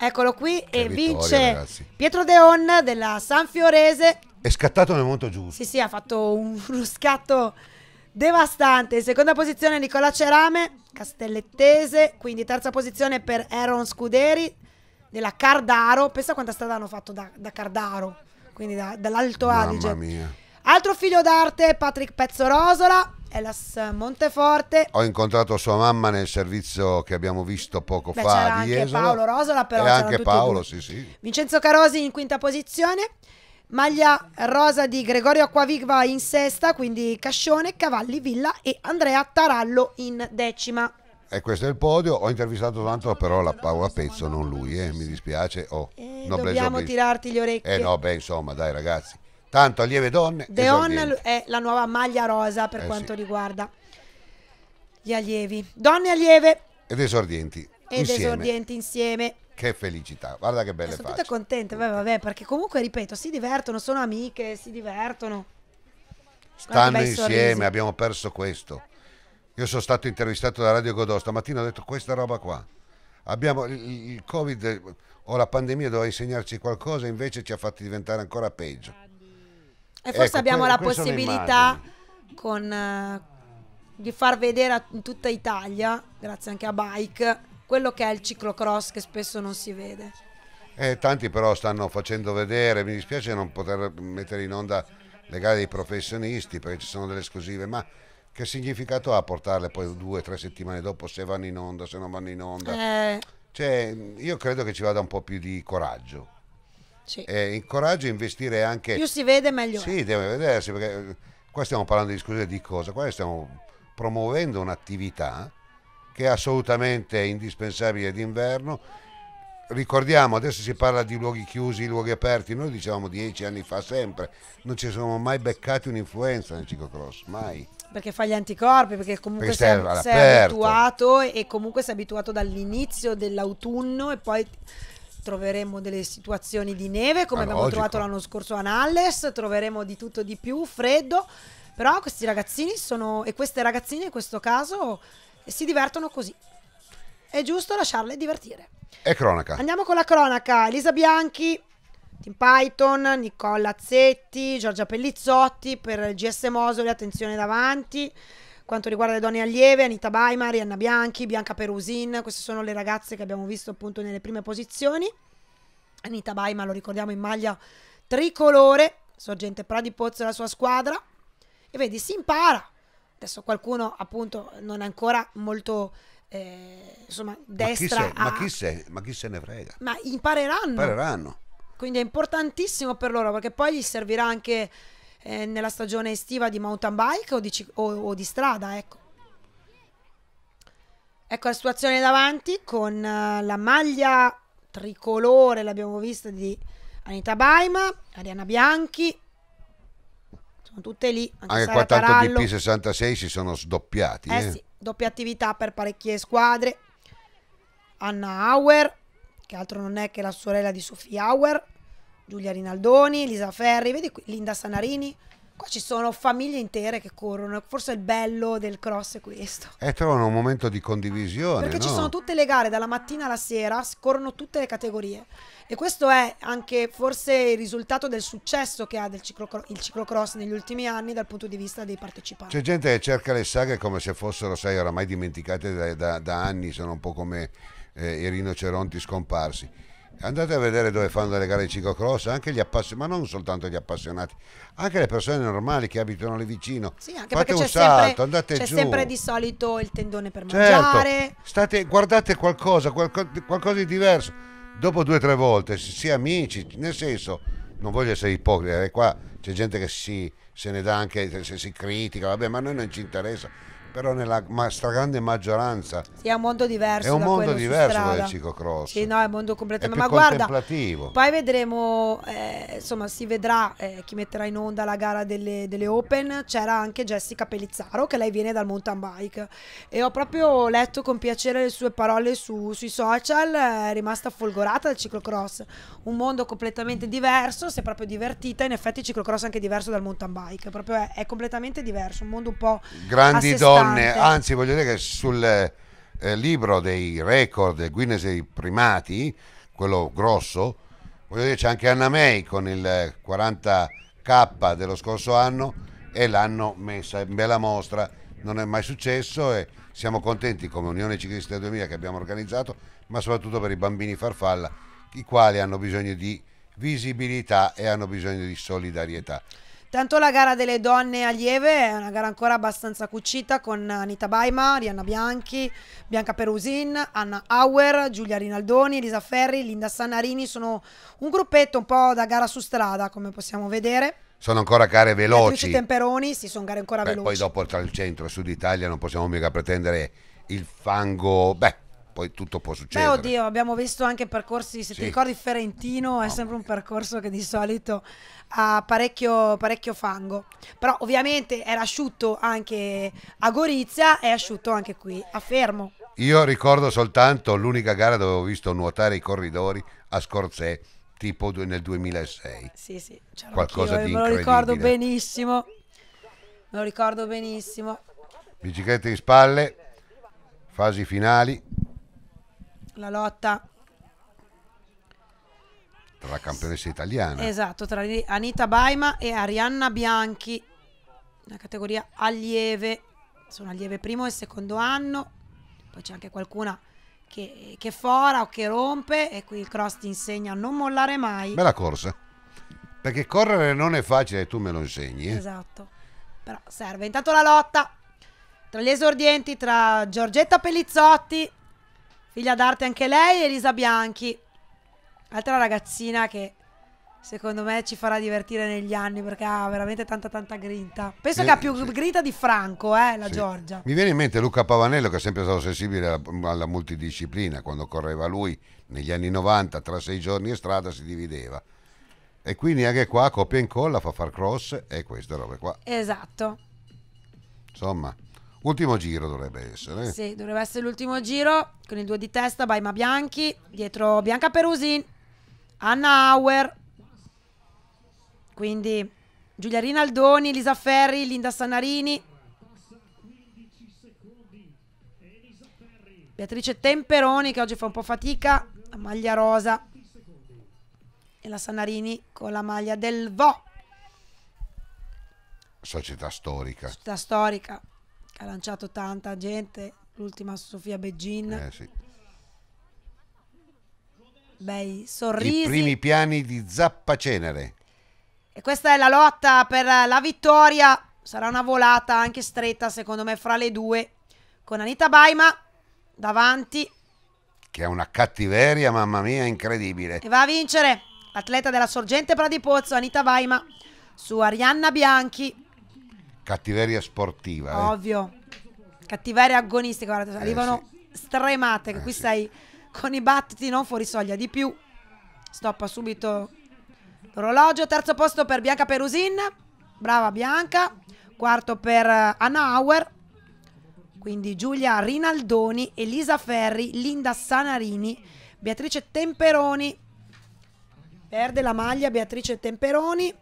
Eccolo qui che e vittoria, vince ragazzi. Pietro Deon On della Sanfiorese. È scattato nel momento giusto. Sì, sì, ha fatto un, uno scatto devastante. In seconda posizione Nicola Cerame, Castellettese. Quindi terza posizione per Aaron Scuderi della Cardaro. Pensa quanta strada hanno fatto da, da Cardaro, quindi da, dall'Alto Adige. Mia. Altro figlio d'arte, Patrick Pezzorosola, Elas Monteforte. Ho incontrato sua mamma nel servizio che abbiamo visto poco Beh, fa di Esola. Paolo Rosola però. E anche Paolo, sì sì. Vincenzo Carosi in quinta posizione. Maglia rosa di Gregorio Acquaviva in sesta, quindi Cascione, Cavalli, Villa e Andrea Tarallo in decima. E questo è il podio, ho intervistato tanto però la Paola Pezzo, non lui, eh. mi dispiace. Oh, eh, no dobbiamo place. tirarti gli orecchi. Eh no, beh insomma dai ragazzi, tanto allieve donne. Deon è la nuova maglia rosa per eh, quanto sì. riguarda gli allievi. Donne allieve. Ed esordienti. Ed insieme. esordienti insieme. Che felicità, guarda che belle sono eh, Sono tutte contente, vabbè, vabbè, perché comunque, ripeto, si divertono, sono amiche, si divertono. Stanno insieme, sorrisi. abbiamo perso questo. Io sono stato intervistato da Radio Godò, stamattina ho detto questa roba qua. Abbiamo il, il Covid o la pandemia doveva insegnarci qualcosa, invece ci ha fatti diventare ancora peggio. E forse ecco, abbiamo que- la possibilità con, uh, di far vedere a, in tutta Italia, grazie anche a Bike, quello che è il ciclocross che spesso non si vede. Eh, tanti però stanno facendo vedere, mi dispiace non poter mettere in onda le gare dei professionisti perché ci sono delle esclusive, ma che significato ha portarle poi due o tre settimane dopo se vanno in onda, se non vanno in onda? Eh... Cioè, io credo che ci vada un po' più di coraggio. Sì. Eh, in coraggio investire anche... Più si vede meglio. Sì, deve vedersi perché eh, qua stiamo parlando di esclusive di cosa? Qua stiamo promuovendo un'attività che è assolutamente indispensabile d'inverno. Ricordiamo, adesso si parla di luoghi chiusi, luoghi aperti, noi dicevamo dieci anni fa sempre, non ci siamo mai beccati un'influenza nel ciclocross, mai perché fa gli anticorpi, perché comunque perché sei, sei, abituato e comunque sei abituato dall'inizio dell'autunno e poi troveremo delle situazioni di neve come Analogico. abbiamo trovato l'anno scorso a Nalles, troveremo di tutto di più, freddo, però questi ragazzini sono, e queste ragazzine in questo caso e si divertono così. È giusto lasciarle divertire. E cronaca. Andiamo con la cronaca. Elisa Bianchi, Team Python, Nicola Lazzetti, Giorgia Pellizzotti per il GS Mosoli, attenzione davanti. Quanto riguarda le donne allieve, Anita Baima, Anna Bianchi, Bianca Perusin, queste sono le ragazze che abbiamo visto appunto nelle prime posizioni. Anita Baima, lo ricordiamo, in maglia tricolore, sorgente Pradi Pozzo e la sua squadra. E vedi, si impara, Adesso qualcuno appunto non è ancora molto eh, insomma, destra. Ma chi, a... ma, chi se, ma chi, se, ne frega? Ma impareranno. impareranno. Quindi è importantissimo per loro perché poi gli servirà anche eh, nella stagione estiva di mountain bike o di, o, o di strada. Ecco. ecco. la situazione davanti con eh, la maglia tricolore, l'abbiamo vista, di Anita Baima, Ariana Bianchi, sono tutte lì. Anche, anche Sara qua tanto DP66 si sono sdoppiati. Eh, eh. Sì, doppia attività per parecchie squadre. Anna Auer, che altro non è che la sorella di Sofia Auer, Giulia Rinaldoni, Lisa Ferri, vedi qui, Linda Sanarini, Qua ci sono famiglie intere che corrono, forse il bello del cross è questo. E eh, trovano un momento di condivisione. Perché no? ci sono tutte le gare, dalla mattina alla sera, corrono tutte le categorie. E questo è anche forse il risultato del successo che ha ciclocro il ciclocross negli ultimi anni dal punto di vista dei partecipanti. C'è gente che cerca le saghe come se fossero, sai, oramai dimenticate da, da, da anni, sono un po' come eh, i rinoceronti scomparsi Andate a vedere dove fanno le gare di ciclocross, anche gli appassionati, ma non soltanto gli appassionati, anche le persone normali che abitano lì vicino. Sì, anche Fate un salto, sempre, andate c'è giù. C'è sempre di solito il tendone per certo. mangiare. State, guardate qualcosa, qualco, qualcosa di diverso. Dopo due o tre volte, si, si amici, nel senso, non voglio essere ipocrita, eh, qua c'è gente che si, se ne dà anche, se si critica, vabbè, ma a noi non ci interessa però nella ma stragrande maggioranza sì, è un mondo diverso è un mondo diverso dal ciclocross sì no è un mondo completamente è più ma contemplativo. guarda poi vedremo eh, insomma si vedrà eh, chi metterà in onda la gara delle, delle Open c'era anche Jessica Pellizzaro che lei viene dal mountain bike e ho proprio letto con piacere le sue parole su, sui social eh, è rimasta folgorata dal ciclocross un mondo completamente diverso si è proprio divertita in effetti il ciclocross è anche diverso dal mountain bike proprio è, è completamente diverso un mondo un po' grandi donne donne, esatto. anzi voglio dire che sul eh, libro dei record Guinness dei primati, quello grosso, voglio dire c'è anche Anna May con il 40k dello scorso anno e l'hanno messa in bella mostra, non è mai successo e siamo contenti come Unione Ciclista 2000 che abbiamo organizzato, ma soprattutto per i bambini farfalla, i quali hanno bisogno di visibilità e hanno bisogno di solidarietà. Tanto la gara delle donne allieve è una gara ancora abbastanza cucita con Anita Baima, Rianna Bianchi, Bianca Perusin, Anna Auer, Giulia Rinaldoni, Elisa Ferri, Linda Sannarini. Sono un gruppetto un po' da gara su strada, come possiamo vedere sono ancora gare veloci. Luci temperoni, sì, sono gare ancora beh, veloci. Poi dopo tra il centro e il sud Italia non possiamo mica pretendere il fango. Beh, poi tutto può succedere. Beh, oddio, abbiamo visto anche percorsi, se sì. ti ricordi Ferentino è no. sempre un percorso che di solito ha parecchio, parecchio fango, però ovviamente era asciutto anche a Gorizia e asciutto anche qui a Fermo. Io ricordo soltanto l'unica gara dove ho visto nuotare i corridori a Scorzè, tipo nel 2006. Sì, sì, c'era qualcosa di eh, me lo ricordo benissimo. Me lo ricordo benissimo. Biciclette in spalle, fasi finali la lotta tra la campionessa italiana. Esatto, tra Anita Baima e Arianna Bianchi, la categoria allieve, sono allieve primo e secondo anno, poi c'è anche qualcuna che, che, fora o che rompe e qui il cross ti insegna a non mollare mai. Bella corsa, perché correre non è facile, tu me lo insegni. Eh? Esatto, però serve intanto la lotta tra gli esordienti, tra Giorgetta Pellizzotti Iglia d'arte anche lei, Elisa Bianchi. Altra ragazzina che secondo me ci farà divertire negli anni perché ha veramente tanta tanta grinta. Penso eh, che ha più sì. grinta di Franco, eh, la sì. Giorgia. Mi viene in mente Luca Pavanello che è sempre stato sensibile alla, alla multidisciplina, quando correva lui negli anni 90 tra sei giorni e strada si divideva. E quindi anche qua copia e incolla, fa far cross e queste robe qua. Esatto. Insomma, Ultimo giro dovrebbe essere. Sì, dovrebbe essere l'ultimo giro con il due di testa, Baima Bianchi, dietro Bianca Perusin, Anna Auer, quindi Giulia Rinaldoni, Lisa Ferri, Linda Sannarini, Beatrice Temperoni che oggi fa un po' fatica, la maglia rosa e la Sannarini con la maglia del VO. Società storica. Società storica ha lanciato tanta gente, l'ultima Sofia Beggin. Eh, sì. Bei sorrisi. I primi piani di Zappacenere. E questa è la lotta per la vittoria. Sarà una volata anche stretta, secondo me, fra le due. Con Anita Baima davanti. Che è una cattiveria, mamma mia, incredibile. E va a vincere l'atleta della sorgente Pradipozzo, Anita Baima, su Arianna Bianchi. Cattiveria sportiva. Eh? Ovvio. Eh. Cattiveria agonistica, guarda, arrivano sì. stremate, che eh, qui sì. sei con i battiti non fuori soglia di più. Stoppa subito l'orologio. Terzo posto per Bianca Perusin. Brava Bianca. Quarto per eh, Anna Hauer, Quindi Giulia Rinaldoni, Elisa Ferri, Linda Sanarini, Beatrice Temperoni. Perde la maglia Beatrice Temperoni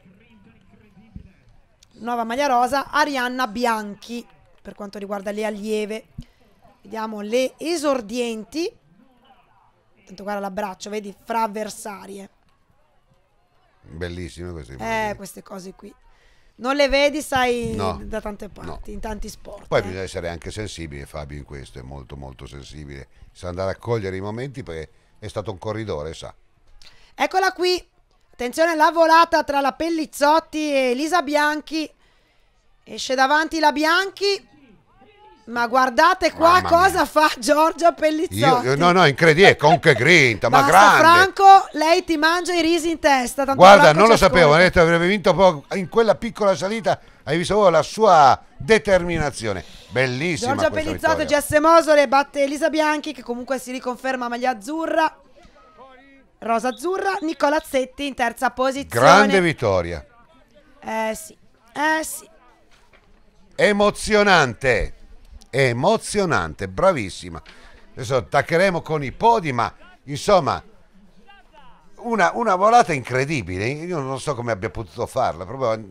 nuova maglia rosa, Arianna Bianchi, per quanto riguarda le allieve. Vediamo le esordienti. Tanto guarda l'abbraccio, vedi, fra avversarie. Bellissime queste Eh, queste cose qui. Non le vedi, sai, no, da tante parti, no. in tanti sport. Poi eh. bisogna essere anche sensibile, Fabio, in questo, è molto molto sensibile. Sa andare a cogliere i momenti perché è stato un corridore, sa. Eccola qui, Attenzione la volata tra la Pellizzotti e Elisa Bianchi. Esce davanti la Bianchi. Ma guardate qua Mamma cosa mia. fa Giorgia Pellizzotti. Io, no, no, incredibile, con che grinta, ma grande. Franco, lei ti mangia i risi in testa. Guarda, Franco non lo sapevo, ha detto avrebbe vinto in quella piccola salita, hai visto la sua determinazione. Bellissima Giorgia Pellizzotti, Jesse Mosole batte Elisa Bianchi che comunque si riconferma maglia azzurra. Rosa Azzurra, Nicola Zetti in terza posizione. Grande vittoria. Eh sì, eh sì. Emozionante, emozionante, bravissima. Adesso attaccheremo con i podi, ma insomma, una, una volata incredibile. Io non so come abbia potuto farla, proprio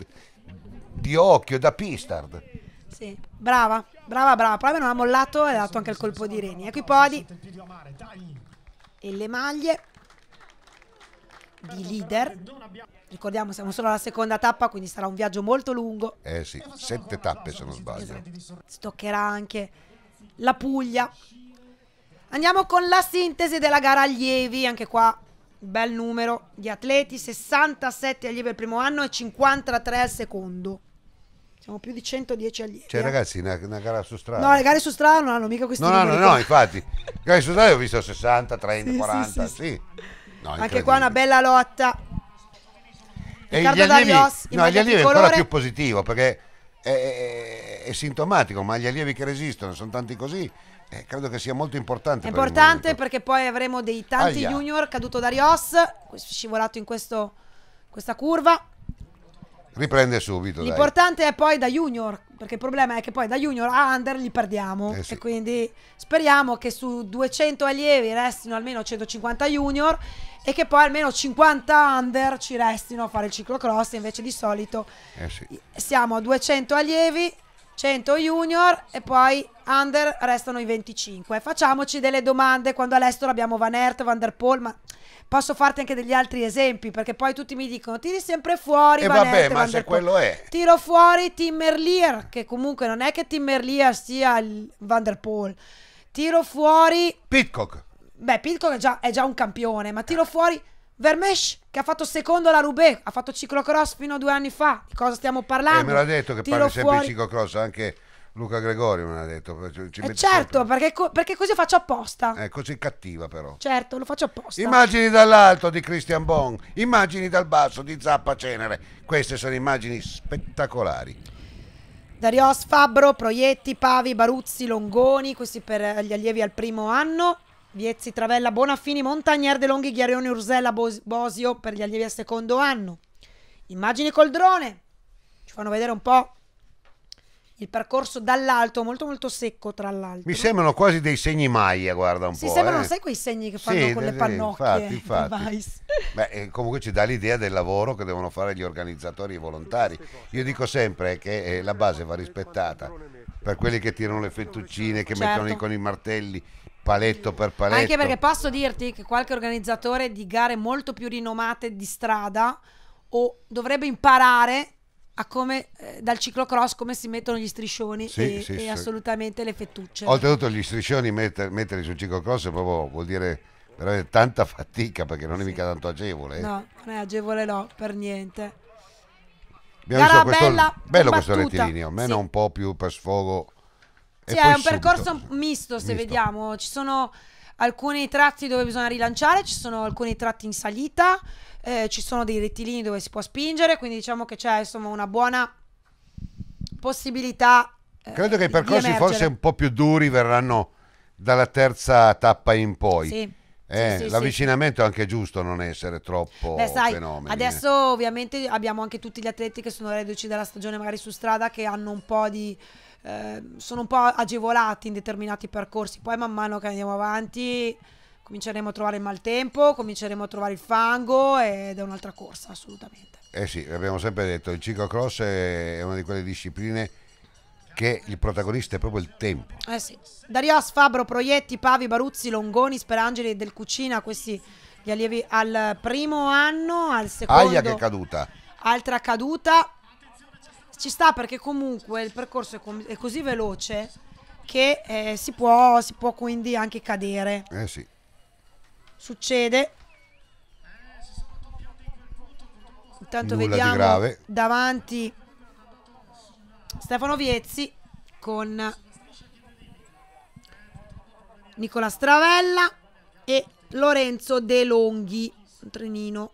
di occhio, da pistard. Sì, brava, brava, brava. Proprio non ha mollato e ha dato anche il colpo di reni. Ecco i podi. E le maglie di leader. Ricordiamo, siamo solo alla seconda tappa, quindi sarà un viaggio molto lungo. Eh sì, sette tappe se non sbaglio. Si toccherà anche la Puglia. Andiamo con la sintesi della gara allievi, anche qua bel numero di atleti, 67 allievi al primo anno e 53 al secondo. Siamo più di 110 allievi. Cioè, eh. ragazzi, una, una, gara su strada. No, le gare su strada non hanno mica questi No, no, no, no, infatti. Le gare su strada ho visto 60, 30, sì, 40, sì. sì. sì. No, Anche qua una bella lotta. E gli allievi, no, gli allievi è ancora più positivo perché è, è, è, sintomatico, ma gli allievi che resistono sono tanti così. Eh, credo che sia molto importante. È importante perché poi avremo dei tanti Aia. junior caduto da Rios, scivolato in questo, questa curva. Riprende subito. L'importante dai. è poi da junior, perché il problema è che poi da junior a under li perdiamo. Eh sì. E quindi speriamo che su 200 allievi restino almeno 150 junior e che poi almeno 50 under ci restino a fare il ciclocross, invece di solito eh sì. siamo a 200 allievi, 100 junior e poi under restano i 25. Facciamoci delle domande quando all'estero abbiamo Van Aert, Van Der Poel, ma posso farti anche degli altri esempi perché poi tutti mi dicono tiri sempre fuori e Van vabbè, Aert, ma Van se quello è. Tiro fuori Tim Merlier che comunque non è che Tim Merlier sia il Van Der Poel. Tiro fuori Pitcock. Beh, Pitcock è già, è già un campione, ma tiro eh. fuori Vermesh che ha fatto secondo la Roubaix, ha fatto ciclocross fino a due anni fa. Di cosa stiamo parlando? Eh, me l'ha detto che Tiro parli sempre fuori... di ciclocross, anche Luca Gregori me l'ha detto. Eh certo, perché, co perché, così faccio apposta. È eh, così cattiva però. Certo, lo faccio apposta. Immagini dall'alto di Christian Bon, immagini dal basso di Zappa Cenere. Queste sono immagini spettacolari. Darios, Fabbro, Proietti, Pavi, Baruzzi, Longoni, questi per gli allievi al primo anno. Viezzi, Travella, Bonaffini, Montagnier, De Longhi, Ghiarioni, Ursella, Bos Bosio per gli allievi al secondo anno. Immagini col drone, ci fanno vedere un po' il percorso dall'alto, molto molto secco tra l'altro. Mi sembrano quasi dei segni Maya, guarda un si po'. Si sembrano, eh? sai quei segni che fanno sì, con le pannocchie? Infatti, infatti. Beh, eh, comunque ci dà l'idea del lavoro che devono fare gli organizzatori e i volontari. Io dico sempre eh, che eh, la base va rispettata per quelli che tirano le fettuccine, che certo. mettono con i martelli paletto per paletto. Anche perché posso dirti che qualche organizzatore di gare molto più rinomate di strada o dovrebbe imparare come, eh, dal ciclocross come si mettono gli striscioni sì, e, sì, e sì. assolutamente le fettucce. Oltretutto gli striscioni metter, metterli sul ciclocross proprio vuol dire veramente tanta fatica perché non è mica tanto agevole. Eh. No, non è agevole no, per niente. Abbiamo Gara visto questo, bella bello combattuta. questo rettilineo, a me un po' più per sfogo sì, cioè, è un subito. percorso misto se misto. vediamo. Ci sono alcuni tratti dove bisogna rilanciare, ci sono alcuni tratti in salita, eh, ci sono dei rettilini dove si può spingere, quindi diciamo che c'è insomma una buona possibilità. Eh, Credo che i percorsi forse un po' più duri verranno dalla terza tappa in poi. Sì. Eh, sì, sì, l'avvicinamento è anche giusto non essere troppo Beh, sai, fenomeni, Adesso ovviamente abbiamo anche tutti gli atleti che sono reduci dalla stagione magari su strada che hanno un po' di Ehm, sono un po' agevolati in determinati percorsi. Poi man mano che andiamo avanti cominceremo a trovare il maltempo, cominceremo a trovare il fango ed è un'altra corsa assolutamente. Eh sì, abbiamo sempre detto, il ciclocross è una di quelle discipline che il protagonista è proprio il tempo. Eh sì. Darios, Fabro, Proietti, Pavi, Baruzzi, Longoni, Sperangeli del Cucina, questi gli allievi al primo anno, al secondo. Aia che caduta! Altra caduta, ci sta perché comunque il percorso è, è così veloce che eh, si, può, si può quindi anche cadere. Eh sì. Succede. Intanto Nulla vediamo davanti Stefano Viezzi con Nicola Stravella e Lorenzo De Longhi, un trenino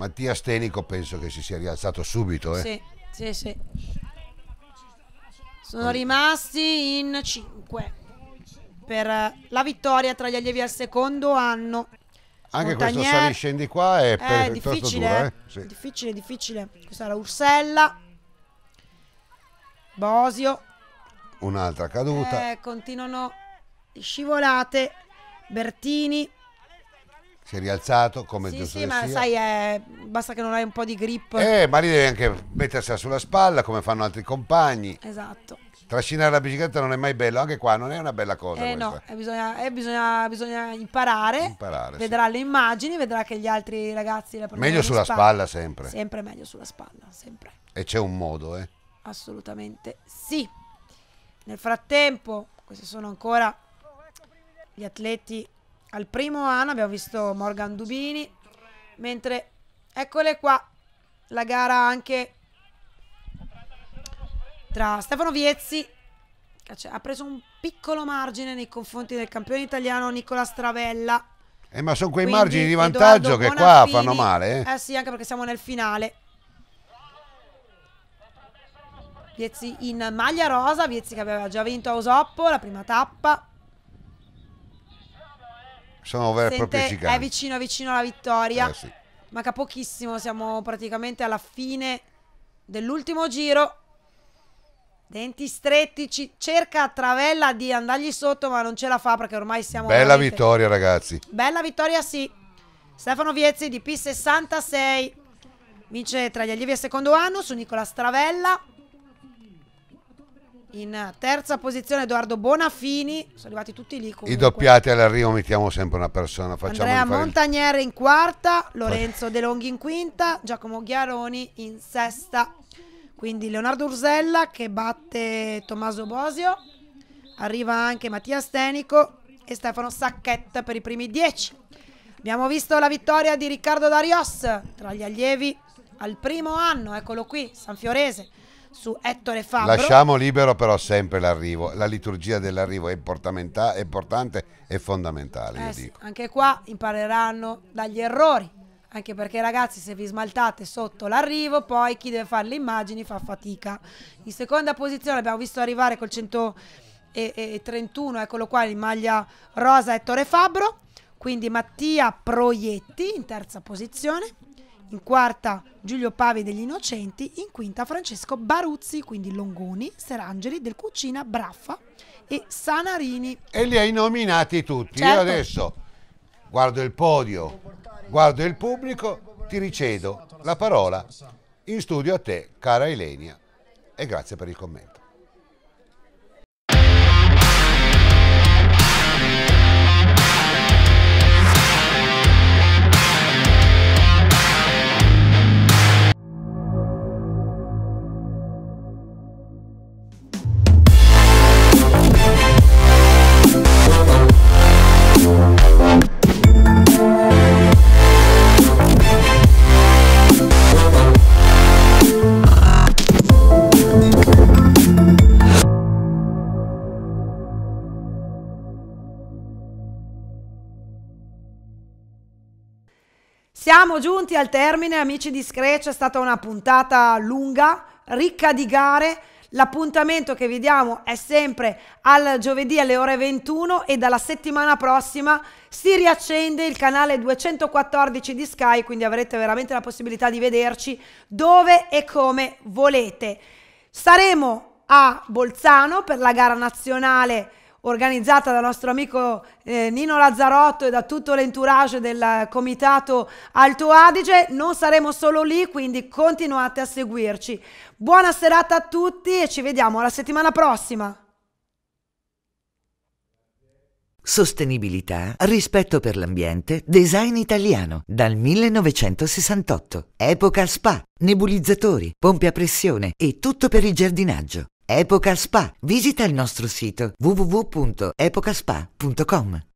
Mattia Stenico penso che si sia rialzato subito. Eh? Sì, sì, sì. Sono rimasti in 5 per la vittoria tra gli allievi al secondo anno. Anche Montagnier. questo sali scendi qua è, per, è difficile, dura, eh. eh? sì. difficile, difficile. Questa era Ursella. Bosio. Un'altra caduta. Eh, continuano scivolate. Bertini si è rialzato come sì, giusto sì, ma sia. sai, eh, basta che non hai un po' di grip. Eh, ma lì devi anche mettersela sulla spalla come fanno altri compagni. Esatto. Trascinare la bicicletta non è mai bello, anche qua non è una bella cosa. Eh no, eh, bisogna, eh, bisogna, bisogna, imparare, imparare vedrà sì. le immagini, vedrà che gli altri ragazzi la prendono. Meglio sulla spalla. spalla sempre. Sempre meglio sulla spalla, sempre. E c'è un modo, eh? Assolutamente sì. Nel frattempo, questi sono ancora gli atleti al primo anno abbiamo visto Morgan Dubini, mentre eccole qua la gara anche tra Stefano Viezzi, che ha preso un piccolo margine nei confronti del campione italiano Nicola Stravella. Eh, ma sono quei Quindi, margini di vantaggio Edoardo che Bonaffini, qua fanno male. Eh? eh sì, anche perché siamo nel finale. Viezzi in maglia rosa, Viezzi che aveva già vinto a Osoppo la prima tappa. Sono vere e proprie chicane. È vicino, vicino alla vittoria. Eh, sì. Manca pochissimo, siamo praticamente alla fine dell'ultimo giro. Denti stretti, cerca Travella di andargli sotto, ma non ce la fa perché ormai siamo... Bella veramente... vittoria, ragazzi. Bella vittoria, sì. Stefano Viezzi di P66 vince tra gli allievi al secondo anno su Nicola Stravella. In terza posizione Edoardo Bonafini, sono arrivati tutti lì comunque. I doppiati all'arrivo mettiamo sempre una persona, Andrea Montagnere in quarta, Lorenzo De Longhi in quinta, Giacomo Ghiaroni in sesta. Quindi Leonardo Ursella che batte Tommaso Bosio, arriva anche Mattia Stenico e Stefano Sacchetta per i primi dieci. Abbiamo visto la vittoria di Riccardo Darios tra gli allievi al primo anno, eccolo qui, Sanfiorese su Ettore Fabro. Lasciamo libero però sempre l'arrivo, la liturgia dell'arrivo è, importante e fondamentale. Eh sì, anche qua impareranno dagli errori, anche perché ragazzi se vi smaltate sotto l'arrivo poi chi deve fare le immagini fa fatica. In seconda posizione abbiamo visto arrivare col 131, eccolo qua in maglia rosa Ettore Fabbro quindi Mattia Proietti in terza posizione in quarta Giulio Pavi degli Innocenti, in quinta Francesco Baruzzi, quindi Longoni, Serangeli, Del Cucina, Braffa e Sanarini. E li hai nominati tutti. Certo. Io adesso guardo il podio, guardo il pubblico, ti ricedo la parola in studio a te, cara Elenia, e grazie per il commento. Siamo giunti al termine, amici di Scratch, è stata una puntata lunga, ricca di gare. L'appuntamento che vi diamo è sempre al giovedì alle ore 21 e dalla settimana prossima si riaccende il canale 214 di Sky, quindi avrete veramente la possibilità di vederci dove e come volete. Saremo a Bolzano per la gara nazionale organizzata dal nostro amico eh, Nino Lazzarotto e da tutto l'entourage del comitato Alto Adige. Non saremo solo lì, quindi continuate a seguirci. Buona serata a tutti e ci vediamo la settimana prossima. Sostenibilità, rispetto per l'ambiente, design italiano dal 1968. Epoca spa, nebulizzatori, pompe a pressione e tutto per il giardinaggio. Epoca Spa. Visita il nostro sito www.epocaspa.com.